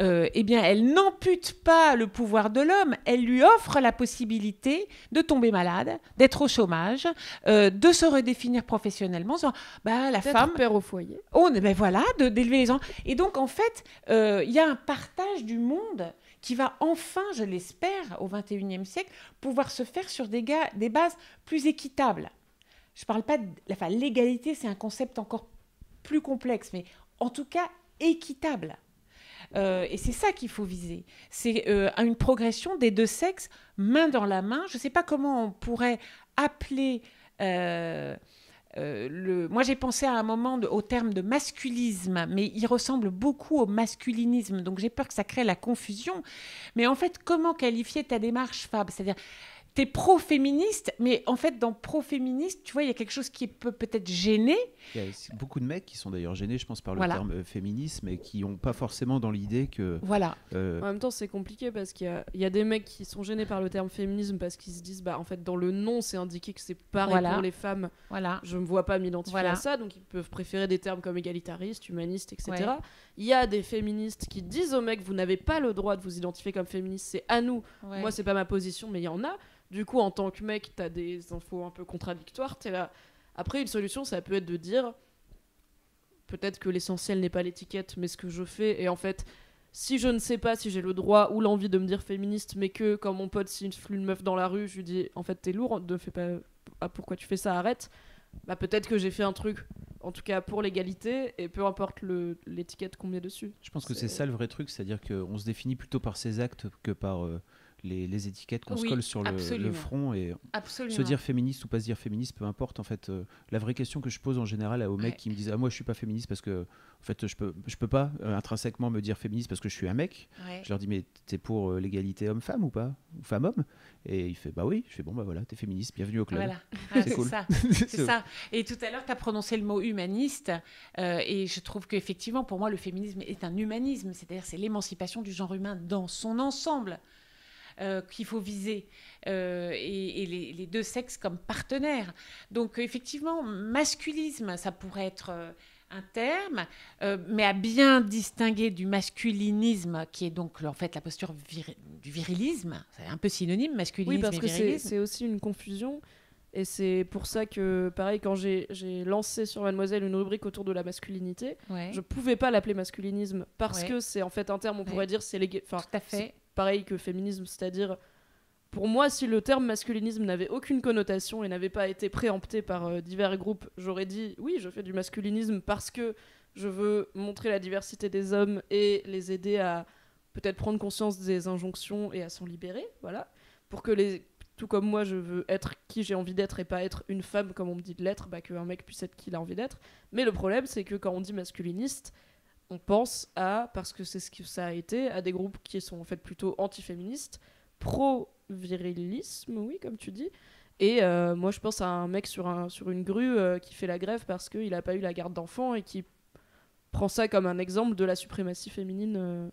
euh, eh bien, elle n'ampute pas le pouvoir de l'homme, elle lui offre la possibilité de tomber malade, d'être au chômage, euh, de se redéfinir professionnellement. Genre, bah, la femme. père au foyer. Oh, ben voilà, d'élever les gens. Et donc, en fait, euh, il y a un partage du monde qui va enfin, je l'espère, au XXIe siècle, pouvoir se faire sur des, bases plus équitables. Je ne parle pas de. Enfin, l'égalité, c'est un concept encore plus complexe, mais en tout cas équitable. Euh, et c'est ça qu'il faut viser. C'est euh, une progression des deux sexes, main dans la main. Je ne sais pas comment on pourrait appeler... Euh, le... Moi, j'ai pensé à un moment au terme de masculisme, mais il ressemble beaucoup au masculinisme, donc j'ai peur que ça crée la confusion. Mais en fait, comment qualifier ta démarche, Fab C'est-à-dire, t'es pro-féministe, mais en fait, dans pro-féministe, tu vois, il y a quelque chose qui peut peut-être gêner. Il y a beaucoup de mecs qui sont d'ailleurs gênés, je pense, par le terme euh, féminisme et qui n'ont pas forcément dans l'idée que. Voilà. Euh, en même temps, c'est compliqué parce qu'il y, a des mecs qui sont gênés par le terme féminisme parce qu'ils se disent, bah, en fait, dans le nom, c'est indiqué que c'est pareil pour les femmes. Voilà. Je ne me vois pas m'identifier à ça, donc ils peuvent préférer des termes comme égalitariste, humaniste, etc. Il y a des féministes qui disent aux mecs, vous n'avez pas le droit de vous identifier comme féministe, c'est à nous. Moi, c'est pas ma position, mais il y en a. Du coup, en tant que mec, tu as des infos un peu contradictoires, t'es là. Après, une solution, ça peut être de dire, peut-être que l'essentiel n'est pas l'étiquette, mais ce que je fais, et en fait, si je ne sais pas si j'ai le droit ou l'envie de me dire féministe, mais que quand mon pote siffle une meuf dans la rue, je lui dis en fait t'es lourd, ne fais pas ah, pourquoi tu fais ça, arrête. Bah peut-être que j'ai fait un truc en tout cas pour l'égalité, et peu importe l'étiquette qu'on met dessus. Je pense que c'est ça le vrai truc, c'est-à-dire qu'on se définit plutôt par ses actes que par euh, les, étiquettes qu'on se colle sur le, front et se dire féministe ou pas se dire féministe, peu importe. En fait, euh, la vraie question que je pose en général aux mecs qui me disent ah moi je suis pas féministe parce que en fait je peux je peux pas euh, intrinsèquement me dire féministe parce que je suis un mec. Je leur dis mais t'es pour euh, l'égalité homme-femme ou pas ou femme-homme Et il fait bah oui. Je fais bon bah voilà t'es féministe, bienvenue au club. c'est ça. c'est ça. Et tout à l'heure t'as prononcé le mot humaniste et je trouve qu'effectivement pour moi le féminisme est un humanisme, c'est-à-dire c'est l'émancipation du genre humain dans son ensemble. Euh, qu'il faut viser euh, et, les, deux sexes comme partenaires. Donc effectivement, masculisme, ça pourrait être euh, un terme, mais à bien distinguer du masculinisme, qui est donc en fait la posture du virilisme. C'est un peu synonyme, masculinisme. Oui, parce que c'est aussi une confusion. Et c'est pour ça que, pareil, quand j'ai lancé sur Mademoiselle une rubrique autour de la masculinité, je ne pouvais pas l'appeler masculinisme parce que c'est en fait un terme, on pourrait dire, c'est les... Tout à fait pareil que féminisme, c'est-à-dire pour moi, si le terme masculinisme n'avait aucune connotation et n'avait pas été préempté par euh, divers groupes, j'aurais dit oui, je fais du masculinisme parce que je veux montrer la diversité des hommes et les aider à peut-être prendre conscience des injonctions et à s'en libérer, voilà, pour que les tout comme moi, je veux être qui j'ai envie d'être et pas être une femme comme on me dit de l'être, bah, un mec puisse être qui il a envie d'être. Mais le problème, c'est que quand on dit masculiniste, on pense à, parce que c'est ce que ça a été, à des groupes qui sont en fait plutôt anti antiféministes, pro-virilisme, oui, comme tu dis. Et euh, moi, je pense à un mec sur, un, sur une grue euh, qui fait la grève parce qu'il n'a pas eu la garde d'enfants et qui prend ça comme un exemple de la suprématie féminine euh,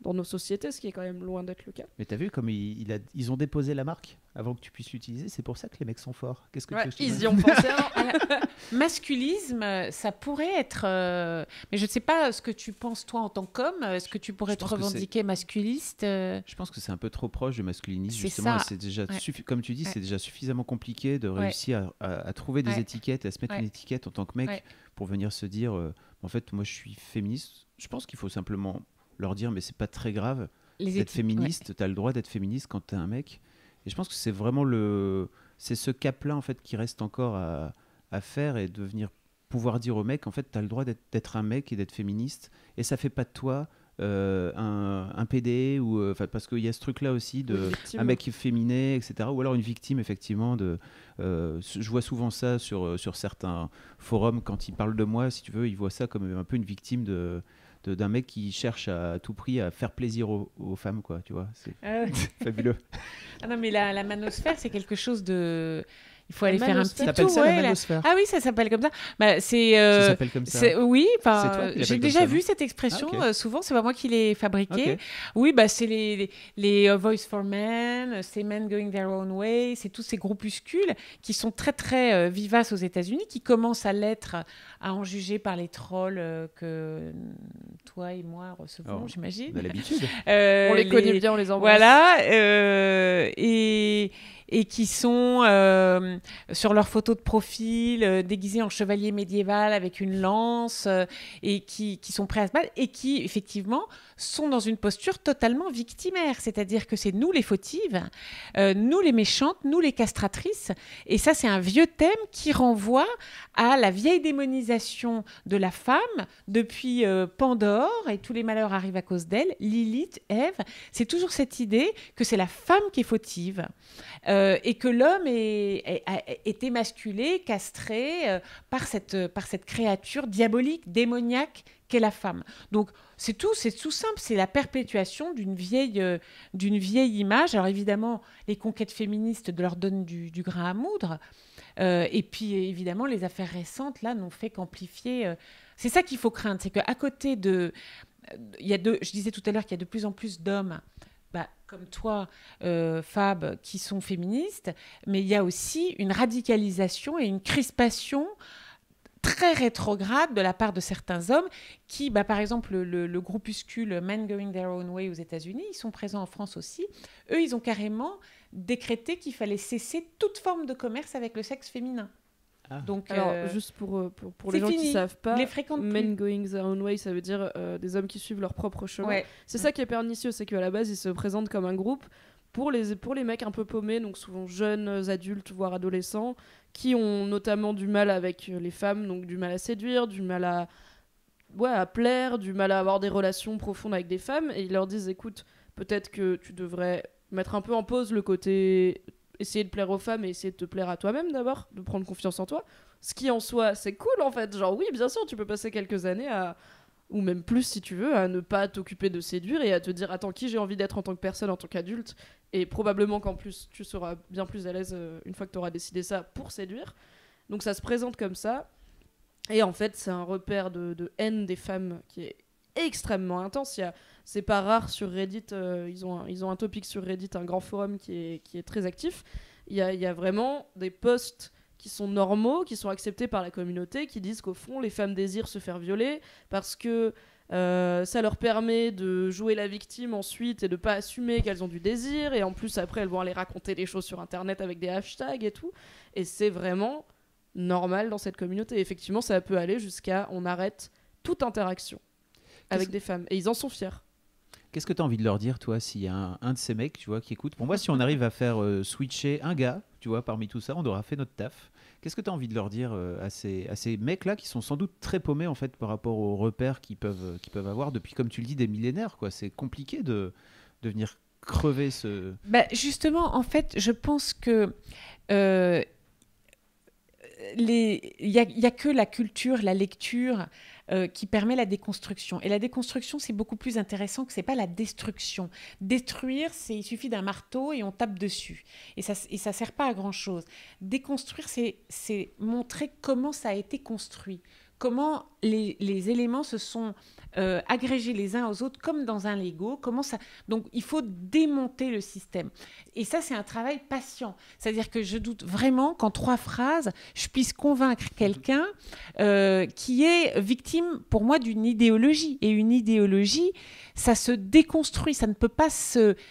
dans nos sociétés, ce qui est quand même loin d'être le cas. Mais t'as vu comme il, a, ils ont déposé la marque avant que tu puisses l'utiliser, c'est pour ça que les mecs sont forts. Qu'est-ce que ouais, tu Ils y ont pensé. Hein. masculisme, ça pourrait être. Euh, mais je ne sais pas ce que tu penses toi en tant qu'homme. Est-ce que tu pourrais te revendiquer masculiste euh Je pense que c'est un peu trop proche du masculinisme justement. C'est déjà suffi... comme tu dis, c'est déjà suffisamment compliqué de réussir à, trouver des étiquettes, à se mettre une étiquette en tant que mec pour venir se dire, euh, en fait, moi, je suis féministe. Je pense qu'il faut simplement leur dire mais c'est pas très grave d'être féministe, tu as le droit d'être féministe quand tu es un mec. Et je pense que c'est vraiment le c'est ce cap-là en fait qui reste encore à, faire et de venir pouvoir dire aux mecs en fait tu as le droit d'être un mec et d'être féministe et ça fait pas de toi euh, un, un, PD ou euh, parce qu'il y a ce truc là aussi de un mec féminé etc ou alors une victime effectivement de euh, je vois souvent ça sur sur certains forums quand ils parlent de moi si tu veux ils voient ça comme un peu une victime de d'un mec qui cherche à, tout prix à faire plaisir aux, femmes, quoi, tu vois. C'est ah fabuleux. Ah non, mais la, manosphère, c'est quelque chose de. Il faut aller faire un petit tour. Ça, ouais, la... Ah oui, ça s'appelle comme ça. Bah, c'est. Euh, ça s'appelle comme ça. Oui, j'ai déjà vu cette expression. Ah, euh, souvent, c'est pas moi qui l'ai fabriquée. Oui, bah c'est les, les, euh, Voice for Men, c'est Men Going Their Own Way, c'est tous ces groupuscules qui sont très très vivaces aux États-Unis, qui commencent à l'être à en juger par les trolls euh, que toi et moi recevons, j'imagine. Euh, on les, connaît bien, on les embrasse. Voilà. Euh, et, et qui sont sur leurs photos de profil, déguisés en chevalier médiéval avec une lance, et qui, qui, sont prêts à se battre, et qui, effectivement, sont dans une posture totalement victimaire, c'est-à-dire que c'est nous les fautives, euh, nous les méchantes, nous les castratrices, et ça c'est un vieux thème qui renvoie à la vieille démonisation de la femme depuis euh, Pandore, et tous les malheurs arrivent à cause d'elle, Lilith, Ève, c'est toujours cette idée que c'est la femme qui est fautive, euh, et que l'homme est, est, émasculé, castré par, cette, par cette créature diabolique, démoniaque, qu'est la femme. Donc c'est tout, c'est tout simple, c'est la perpétuation d'une vieille, euh, vieille image. Alors évidemment, les conquêtes féministes leur donnent du, grain à moudre, euh, et puis évidemment, les affaires récentes là n'ont fait qu'amplifier. Euh, c'est ça qu'il faut craindre, c'est qu'à côté de, il y a de, je disais tout à l'heure qu'il y a de plus en plus d'hommes. Bah, comme toi, Fab, qui sont féministes, mais il y a aussi une radicalisation et une crispation très rétrograde de la part de certains hommes qui, bah, par exemple, le, groupuscule Men Going Their Own Way aux États-Unis, ils sont présents en France aussi. Eux, ils ont carrément décrété qu'il fallait cesser toute forme de commerce avec le sexe féminin. Ah. Donc, Alors, euh, juste pour, euh, pour, les gens qui ne savent pas, les men going their own way, ça veut dire euh, des hommes qui suivent leur propre chemin. C'est ça mm. qui est pernicieux, c'est qu'à la base, ils se présentent comme un groupe, pour les, pour les mecs un peu paumés, donc souvent jeunes euh, adultes, voire adolescents, qui ont notamment du mal avec euh, les femmes, donc du mal à séduire, du mal à, ouais, à plaire, du mal à avoir des relations profondes avec des femmes, et ils leur disent, écoute, peut-être que tu devrais mettre un peu en pause le côté essayer de plaire aux femmes et essayer de te plaire à toi-même d'abord, de prendre confiance en toi. Ce qui en soi, c'est cool en fait. Genre oui, bien sûr, tu peux passer quelques années à, ou même plus si tu veux, à ne pas t'occuper de séduire et à te dire attends qui j'ai envie d'être en tant que personne, en tant qu'adulte, et probablement qu'en plus tu seras bien plus à l'aise euh, une fois que tu auras décidé ça pour séduire. Donc ça se présente comme ça, et en fait c'est un repère de, haine des femmes qui est extrêmement intense. C'est pas rare sur Reddit, euh, ils, ont un, ils ont un topic sur Reddit, un grand forum qui est, qui est très actif. Il y a, y a vraiment des posts qui sont normaux, qui sont acceptés par la communauté, qui disent qu'au fond, les femmes désirent se faire violer parce que euh, ça leur permet de jouer la victime ensuite et de pas assumer qu'elles ont du désir. Et en plus, après, elles vont aller raconter les choses sur Internet avec des hashtags et tout. Et c'est vraiment normal dans cette communauté. effectivement, ça peut aller jusqu'à on arrête toute interaction avec des femmes. Et ils en sont fiers. Qu'est-ce que tu as envie de leur dire, toi, s'il y a un, de ces mecs, tu vois, qui écoute Pour moi, si on arrive à faire euh, switcher un gars tu vois, parmi tout ça, on aura fait notre taf. Qu'est-ce que tu as envie de leur dire euh, à ces, à ces mecs-là qui sont sans doute très paumés en fait par rapport aux repères qu'ils peuvent, euh, peuvent avoir depuis, comme tu le dis, des millénaires quoi. C'est compliqué de, de venir crever ce. Bah, justement, en fait, je pense que. Euh, il n'y a, y a, que la culture, la lecture euh, qui permet la déconstruction. Et la déconstruction, c'est beaucoup plus intéressant que ce n'est pas la destruction. Détruire, c'est il suffit d'un marteau et on tape dessus. Et ça ne sert pas à grand-chose. Déconstruire, c'est montrer comment ça a été construit comment les, éléments se sont euh, agrégés les uns aux autres comme dans un Lego. Comment ça Donc il faut démonter le système. Et ça, c'est un travail patient. C'est-à-dire que je doute vraiment qu'en trois phrases, je puisse convaincre mhm. quelqu'un euh, qui est victime, pour moi, d'une idéologie. Et une idéologie, ça se déconstruit, ça ne peut pas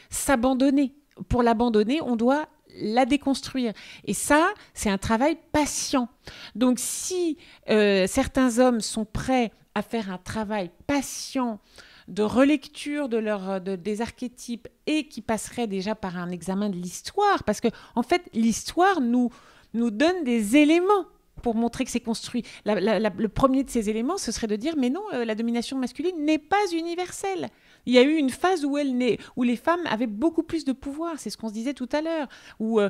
s'abandonner. Pour l'abandonner, on doit la déconstruire. Et ça, c'est un travail patient. Donc si euh, certains hommes sont prêts à faire un travail patient de relecture euh, de des archétypes et qui passerait déjà par un examen de l'histoire, parce que en fait, l'histoire nous, nous donne des éléments pour montrer que c'est construit. le premier de ces éléments, ce serait de dire, mais non, euh, la domination masculine n'est pas universelle. Il y a eu une phase où, elle où les femmes avaient beaucoup plus de pouvoir, c'est ce qu'on se disait tout à l'heure, où euh,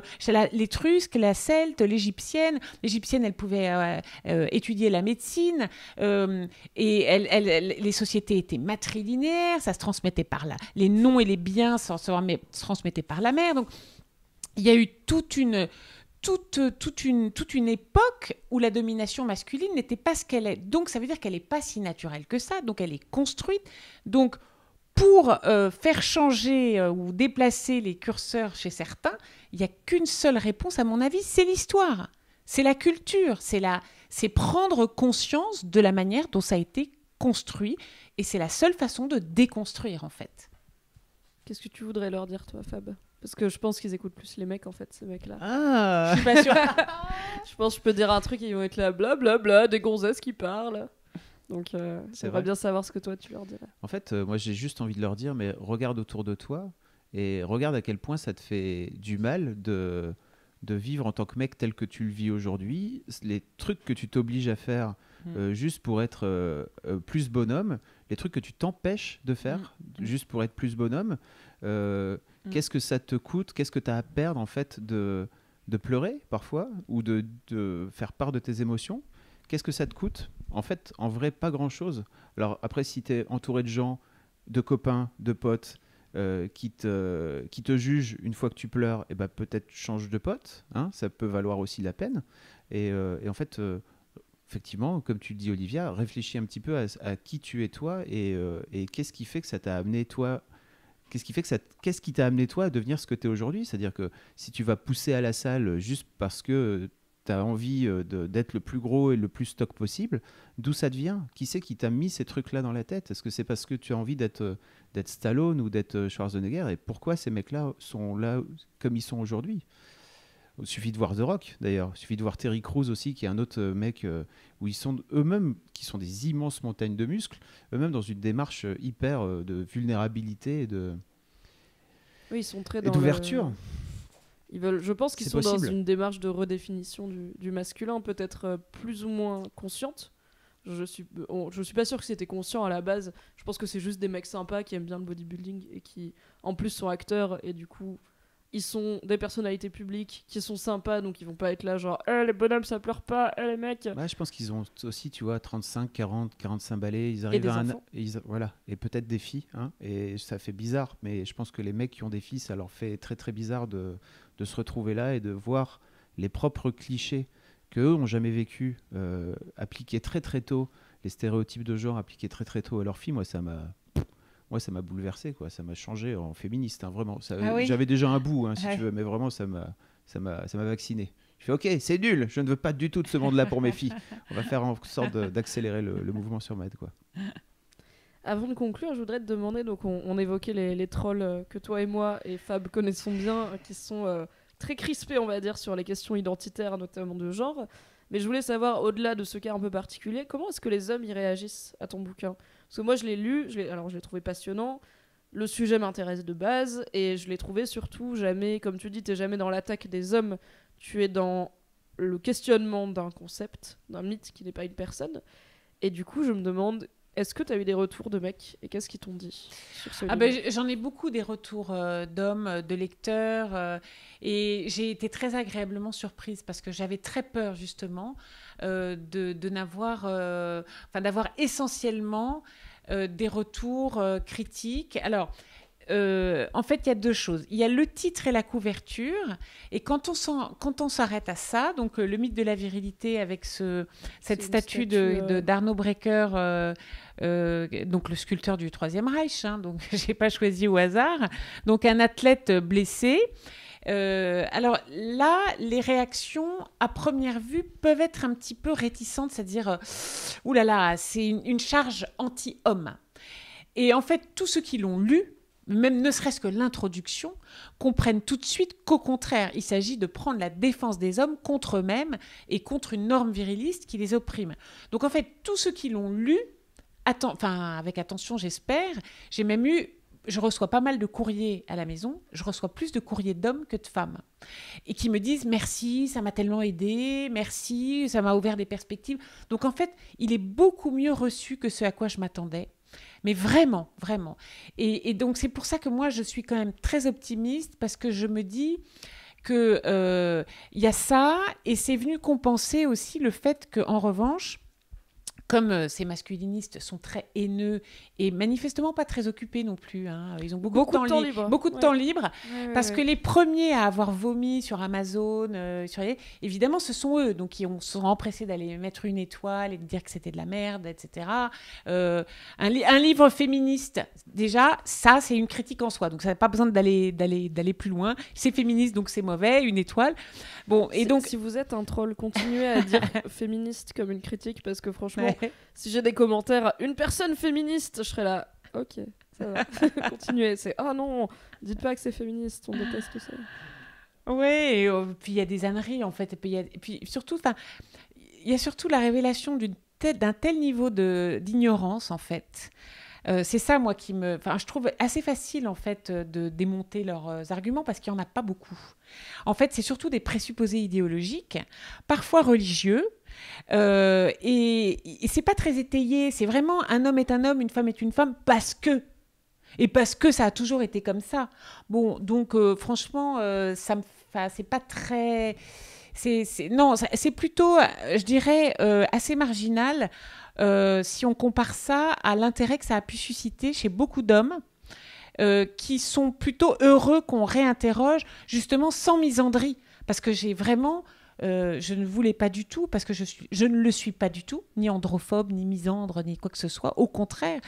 l'Étrusque, la Celte, l'Égyptienne, l'Égyptienne, elle pouvait euh, euh, étudier la médecine, et les sociétés étaient matrilinéaires, ça se transmettait par là. Les noms et les biens se, transmettaient par la mère. Donc, il y a eu toute une... Toute, toute, une, toute une époque où la domination masculine n'était pas ce qu'elle est. Donc ça veut dire qu'elle n'est pas si naturelle que ça, donc elle est construite. Donc pour euh, faire changer euh, ou déplacer les curseurs chez certains, il n'y a qu'une seule réponse, à mon avis, c'est l'histoire, c'est la culture, c'est la, c'est prendre conscience de la manière dont ça a été construit, et c'est la seule façon de déconstruire en fait. Qu'est-ce que tu voudrais leur dire, toi, Fab Parce que je pense qu'ils écoutent plus les mecs, en fait, ces mecs-là. Ah Je suis pas sûre. je pense que je peux dire un truc et ils vont être là, blablabla, bla, bla, des gonzesses qui parlent. Donc, euh, c'est va bien savoir ce que toi, tu leur dirais. En fait, euh, moi, j'ai juste envie de leur dire, mais regarde autour de toi et regarde à quel point ça te fait du mal de, vivre en tant que mec tel que tu le vis aujourd'hui. Les trucs que tu t'obliges à faire hmm. euh, juste pour être euh, plus bonhomme, les trucs que tu t'empêches de faire hmm. Hmm. juste pour être plus bonhomme, qu'est-ce que ça te coûte Qu'est-ce que tu as à perdre, en fait, de, de pleurer parfois ou de, de faire part de tes émotions Qu'est-ce que ça te coûte en fait, en vrai, pas grand-chose. Alors après, si tu es entouré de gens, de copains, de potes, euh, qui, te, qui te jugent une fois que tu pleures, et eh ben peut-être change de pote, hein, ça peut valoir aussi la peine. Et, euh, en fait, euh, effectivement, comme tu le dis Olivia, réfléchis un petit peu à, qui tu es toi et, qu'est-ce qui fait que ça t'a amené toi. Qu'est-ce qui fait que ça, qu'est-ce qui t'a amené toi à devenir ce que tu es aujourd'hui C'est-à-dire que si tu vas pousser à la salle juste parce que envie euh, d'être le plus gros et le plus stock possible. D'où ça devient Qui c'est qui t'a mis ces trucs-là dans la tête Est-ce que c'est parce que tu as envie d'être euh, d'être Stallone ou d'être euh, Schwarzenegger Et pourquoi ces mecs-là sont là comme ils sont aujourd'hui il suffit de voir The Rock d'ailleurs, il suffit de voir Terry Crews aussi, qui est un autre mec où ils sont eux-mêmes, qui sont des immenses montagnes de muscles, eux-mêmes dans une démarche hyper de vulnérabilité de. ils sont très et d'ouverture. Ils veulent, je pense qu'ils sont dans une démarche de redéfinition du, du masculin, peut-être euh, plus ou moins consciente. Je suis, euh, je suis pas sûr que c'était conscient à la base. Je pense que c'est juste des mecs sympas qui aiment bien le bodybuilding et qui, en plus, sont acteurs et du coup, ils sont des personnalités publiques qui sont sympas, donc ils vont pas être là genre eh, les bonhommes ça pleure pas, eh, les mecs. je pense qu'ils ont aussi, tu vois, 35, 40, 45 balais, ils arrivent et à un... voilà, et peut-être des filles, hein et ça fait bizarre, mais je pense que les mecs qui ont des filles, ça leur fait très très bizarre de, de se retrouver là et de voir les propres clichés qu'eux ont jamais vécu, euh, appliqués très très tôt, les stéréotypes de genre appliqués très très tôt à leurs filles, moi ça m'a moi ça m'a bouleversé quoi, ça m'a changé en féministe hein, vraiment. Ah j'avais déjà un bout hein, si tu veux, mais vraiment ça m'a ça ça m'a vacciné. Je fais ok, c'est nul, je ne veux pas du tout de ce monde-là pour mes filles. On va faire en sorte d'accélérer le, mouvement sur Mad quoi. Avant de conclure, je voudrais te demander, donc on, évoquait les, trolls euh, que toi et moi et Fab connaissons bien, euh, qui sont euh, très crispés, on va dire, sur les questions identitaires, notamment de genre. Mais je voulais savoir, au-delà de ce cas un peu particulier, comment est-ce que les hommes y réagissent à ton bouquin Parce que moi, je l'ai lu, je alors je l'ai trouvé passionnant, le sujet m'intéresse de base, et je l'ai trouvé surtout jamais, comme tu dis, n'es jamais dans l'attaque des hommes, tu es dans le questionnement d'un concept, d'un mythe qui n'est pas une personne. Et du coup, je me demande est-ce que tu as eu des retours de mecs et qu'est-ce qu'ils t'ont dit sur ah bah, J'en ai beaucoup des retours euh, d'hommes, euh, de lecteurs euh, et j'ai été très agréablement surprise parce que j'avais très peur justement de, n'avoir, enfin d'avoir essentiellement des retours critiques. Alors, euh, en fait, il y a deux choses. Il y a le titre et la couverture. Et quand on s'arrête à ça, donc euh, le mythe de la virilité avec ce, cette statue, de euh. d'Arnaud Brecker, donc le sculpteur du Troisième Reich. Hein, donc, j'ai pas choisi au hasard. Donc, un athlète blessé. alors là, les réactions à première vue peuvent être un petit peu réticentes, c'est-à-dire, oulala, c'est une, une, charge anti-homme. Et en fait, tous ceux qui l'ont lu même ne serait-ce que l'introduction, comprennent tout de suite qu'au contraire, il s'agit de prendre la défense des hommes contre eux-mêmes et contre une norme viriliste qui les opprime. Donc en fait, tous ceux qui l'ont lu, enfin avec attention j'espère, j'ai même eu je reçois pas mal de courriers à la maison, je reçois plus de courriers d'hommes que de femmes, et qui me disent merci, ça m'a tellement aidé, merci, ça m'a ouvert des perspectives. Donc en fait, il est beaucoup mieux reçu que ce à quoi je m'attendais. Mais vraiment, vraiment. Et, donc c'est pour ça que moi, je suis quand même très optimiste parce que je me dis que euh, il y a ça et c'est venu compenser aussi le fait que en revanche comme euh, ces masculinistes sont très haineux et manifestement pas très occupés non plus, hein. ils ont beaucoup, de temps, libre. Beaucoup de temps libre, parce que les premiers à avoir vomi sur Amazon, euh, sur évidemment, ce sont eux. Donc, ils ont, sont empressés d'aller mettre une étoile et de dire que c'était de la merde, etc. Euh, un, un, livre féministe, déjà, ça, c'est une critique en soi. Donc, ça n'a pas besoin d'aller plus loin. C'est féministe, donc c'est mauvais, une étoile. Bon, et donc. Si vous êtes un troll, continuez à dire féministe comme une critique, parce que franchement si j'ai des commentaires, une personne féministe, je serai là. Ok, ça va. Continuez. C'est oh non, dites pas que c'est féministe, on déteste ça. Oui, et oh, puis il y a des âneries en fait. Et puis, et puis surtout, il y a surtout la révélation d'un tel, niveau niveau d'ignorance en fait. Euh, c'est ça, moi, qui me. Enfin, je trouve assez facile, en fait, de démonter leurs euh, arguments parce qu'il n'y en a pas beaucoup. En fait, c'est surtout des présupposés idéologiques, parfois religieux, euh, et, c'est pas très étayé, c'est vraiment un homme est un homme, une femme est une femme, parce que. Et parce que ça a toujours été comme ça. Bon, donc euh, franchement, euh, ça me, c'est pas très, c'est, non, c'est plutôt, je dirais, assez marginal si on compare ça à l'intérêt que ça a pu susciter chez beaucoup d'hommes. qui sont plutôt heureux qu'on réinterroge justement sans misandrie parce que j'ai vraiment euh, je ne voulais pas du tout, parce que je, suis, je ne le suis pas du tout, ni androphobe, ni misandre, ni quoi que ce soit. Au contraire,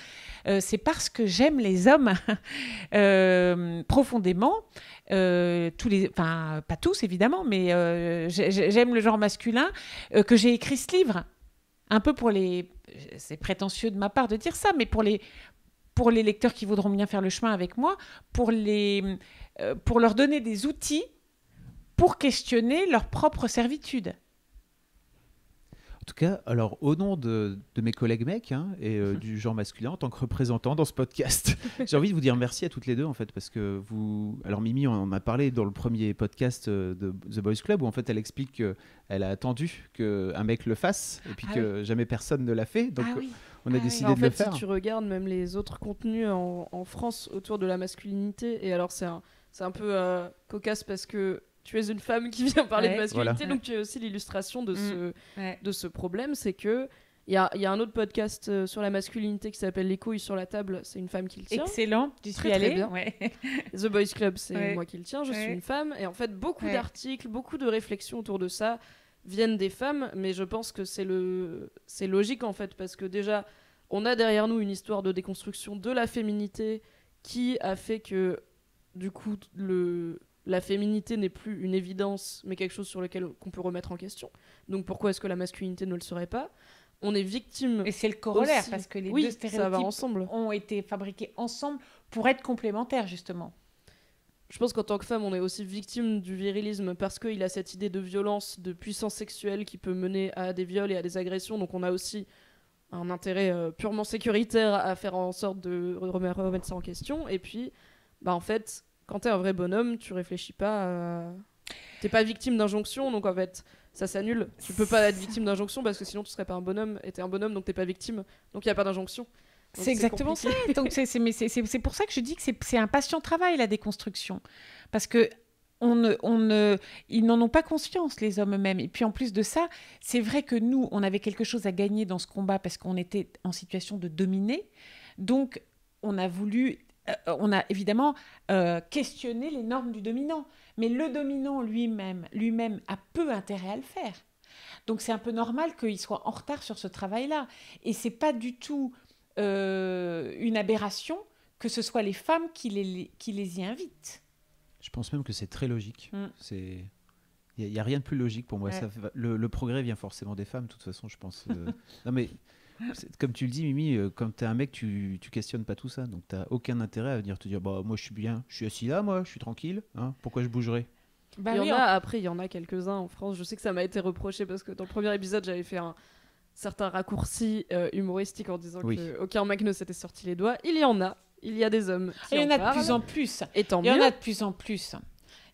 euh, c'est parce que j'aime les hommes euh, profondément. tous les, enfin, pas tous évidemment, mais j'aime le genre masculin que j'ai écrit ce livre. Un peu pour les, c'est prétentieux de ma part de dire ça, mais pour les, pour les lecteurs qui voudront bien faire le chemin avec moi, pour les, pour leur donner des outils pour questionner leur propre servitude. En tout cas, alors au nom de, de mes collègues mecs hein, et euh, du genre masculin en tant que représentant dans ce podcast, j'ai envie de vous dire merci à toutes les deux en fait parce que vous, alors Mimi on en a parlé dans le premier podcast euh, de The Boys Club où en fait elle explique qu'elle a attendu qu'un mec le fasse et puis ah que jamais personne ne l'a fait donc ah euh, on a ah décidé oui. Bah, de en fait, Si tu regardes même les autres contenus en, France autour de la masculinité et alors c'est un, un peu cocasse parce que tu es une femme qui vient parler de masculinité, donc tu as aussi l'illustration de, ce, mm. de ce problème, c'est que il y, y, a un autre podcast euh, sur la masculinité qui s'appelle Les couilles sur la table, c'est une femme qui le tient. Excellent, tu bien. The Boys Club, c'est moi qui le tiens, je suis une femme. Et en fait, beaucoup d'articles, beaucoup de réflexions autour de ça viennent des femmes, mais je pense que c'est le... logique en fait, parce que déjà, on a derrière nous une histoire de déconstruction de la féminité qui a fait que, du coup, le la féminité n'est plus une évidence, mais quelque chose sur lequel on peut remettre en question. Donc pourquoi est-ce que la masculinité ne le serait pas On est victime. Et c'est le corollaire parce que les deux stéréotypes ont été fabriqués ensemble pour être complémentaires justement. Je pense qu'en tant que femme, on est aussi victime du virilisme parce qu'il a cette idée de violence, de puissance sexuelle qui peut mener à des viols et à des agressions. Donc on a aussi un intérêt euh, purement sécuritaire à faire en sorte de remettre ça en question. Et puis, bah en fait, quand t'es un vrai bonhomme, tu réfléchis pas. T'es pas victime d'injonction, donc en fait, ça s'annule. Tu peux pas être victime d'injonction parce que sinon tu serais pas un bonhomme. Et t'es un bonhomme, donc t'es pas victime. Donc il y a pas d'injonction. C'est exactement ça. Donc c'est pour ça que je dis que c'est un patient travail la déconstruction, parce que on ne, on ne, ils n'en ont pas conscience, les hommes eux-mêmes. Et puis en plus de ça, c'est vrai que nous, on avait quelque chose à gagner dans ce combat parce qu'on était en situation de dominer. Donc, on a voulu euh, on a évidemment euh, questionné les normes du dominant, mais le dominant lui-même lui-même a peu intérêt à le faire. Donc c'est un peu normal qu'il soit en retard sur ce travail-là. Et c'est pas du tout euh, une aberration que ce soit les femmes qui les, qui les y invitent. Je pense même que c'est très logique. Mm. C'est il n'y a, rien de plus logique pour moi. le, progrès vient forcément des femmes, de toute façon, je pense. non mais comme tu le dis, Mimi, euh, quand t'es un mec, tu, questionnes pas tout ça. Donc t'as aucun intérêt à venir te dire bah, Moi, je suis bien, je suis assis là, moi, je suis tranquille. Hein. pourquoi je bougerai bah il y en a, hein. après, il y en a quelques-uns en France. Je sais que ça m'a été reproché parce que dans le premier épisode, j'avais fait un certain raccourci euh, humoristique en disant qu'aucun mec ne s'était sorti les doigts. Il y en a. Il y a des hommes. Qui il y en, a de plus en plus. il y en a de plus en plus.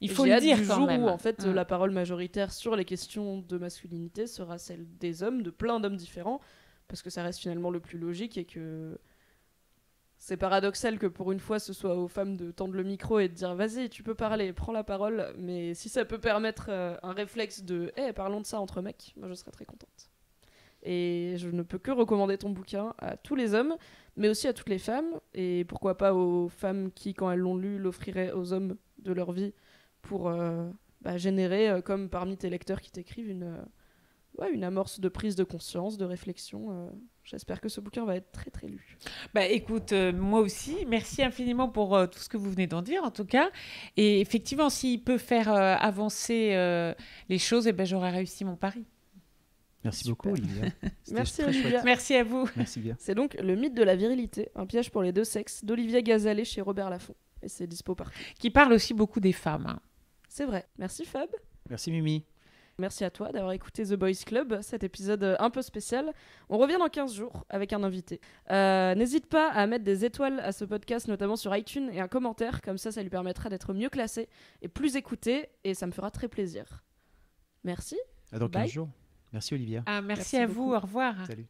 Il faut le dire du jour même. où en fait mmh. la parole majoritaire sur les questions de masculinité sera celle des hommes, de plein d'hommes différents parce que ça reste finalement le plus logique et que c'est paradoxal que pour une fois ce soit aux femmes de tendre le micro et de dire vas-y tu peux parler prends la parole mais si ça peut permettre euh, un réflexe de eh parlons de ça entre mecs moi je serais très contente et je ne peux que recommander ton bouquin à tous les hommes mais aussi à toutes les femmes et pourquoi pas aux femmes qui quand elles l'ont lu l'offriraient aux hommes de leur vie pour euh, bah, générer euh, comme parmi tes lecteurs qui t'écrivent une une amorce de prise de conscience, de réflexion. Euh, j'espère que ce bouquin va être très très lu. Bah écoute, euh, moi aussi, merci infiniment pour euh, tout ce que vous venez d'en dire en tout cas. Et effectivement, s'il peut faire avancer les choses, eh ben, j'aurai réussi mon pari. Merci beaucoup Olivia. merci Olivia. Merci à vous. Merci bien. C'est donc Le mythe de la virilité, un piège pour les deux sexes d'Olivia Gazalé chez Robert Laffont. Et c'est dispo Qui parle aussi beaucoup des femmes. Hein. C'est vrai. Merci Fab. Merci Mimi. Merci à toi d'avoir écouté The Boys Club, cet épisode euh, un peu spécial. On revient dans 15 jours avec un invité. Euh, n'hésite pas à mettre des étoiles à ce podcast, notamment sur iTunes, et un commentaire, comme ça ça lui permettra d'être mieux classé et plus écouté, et ça me fera très plaisir. Merci. À dans 15 jours. Merci Olivia. Ah, merci, à vous, au revoir. Salut.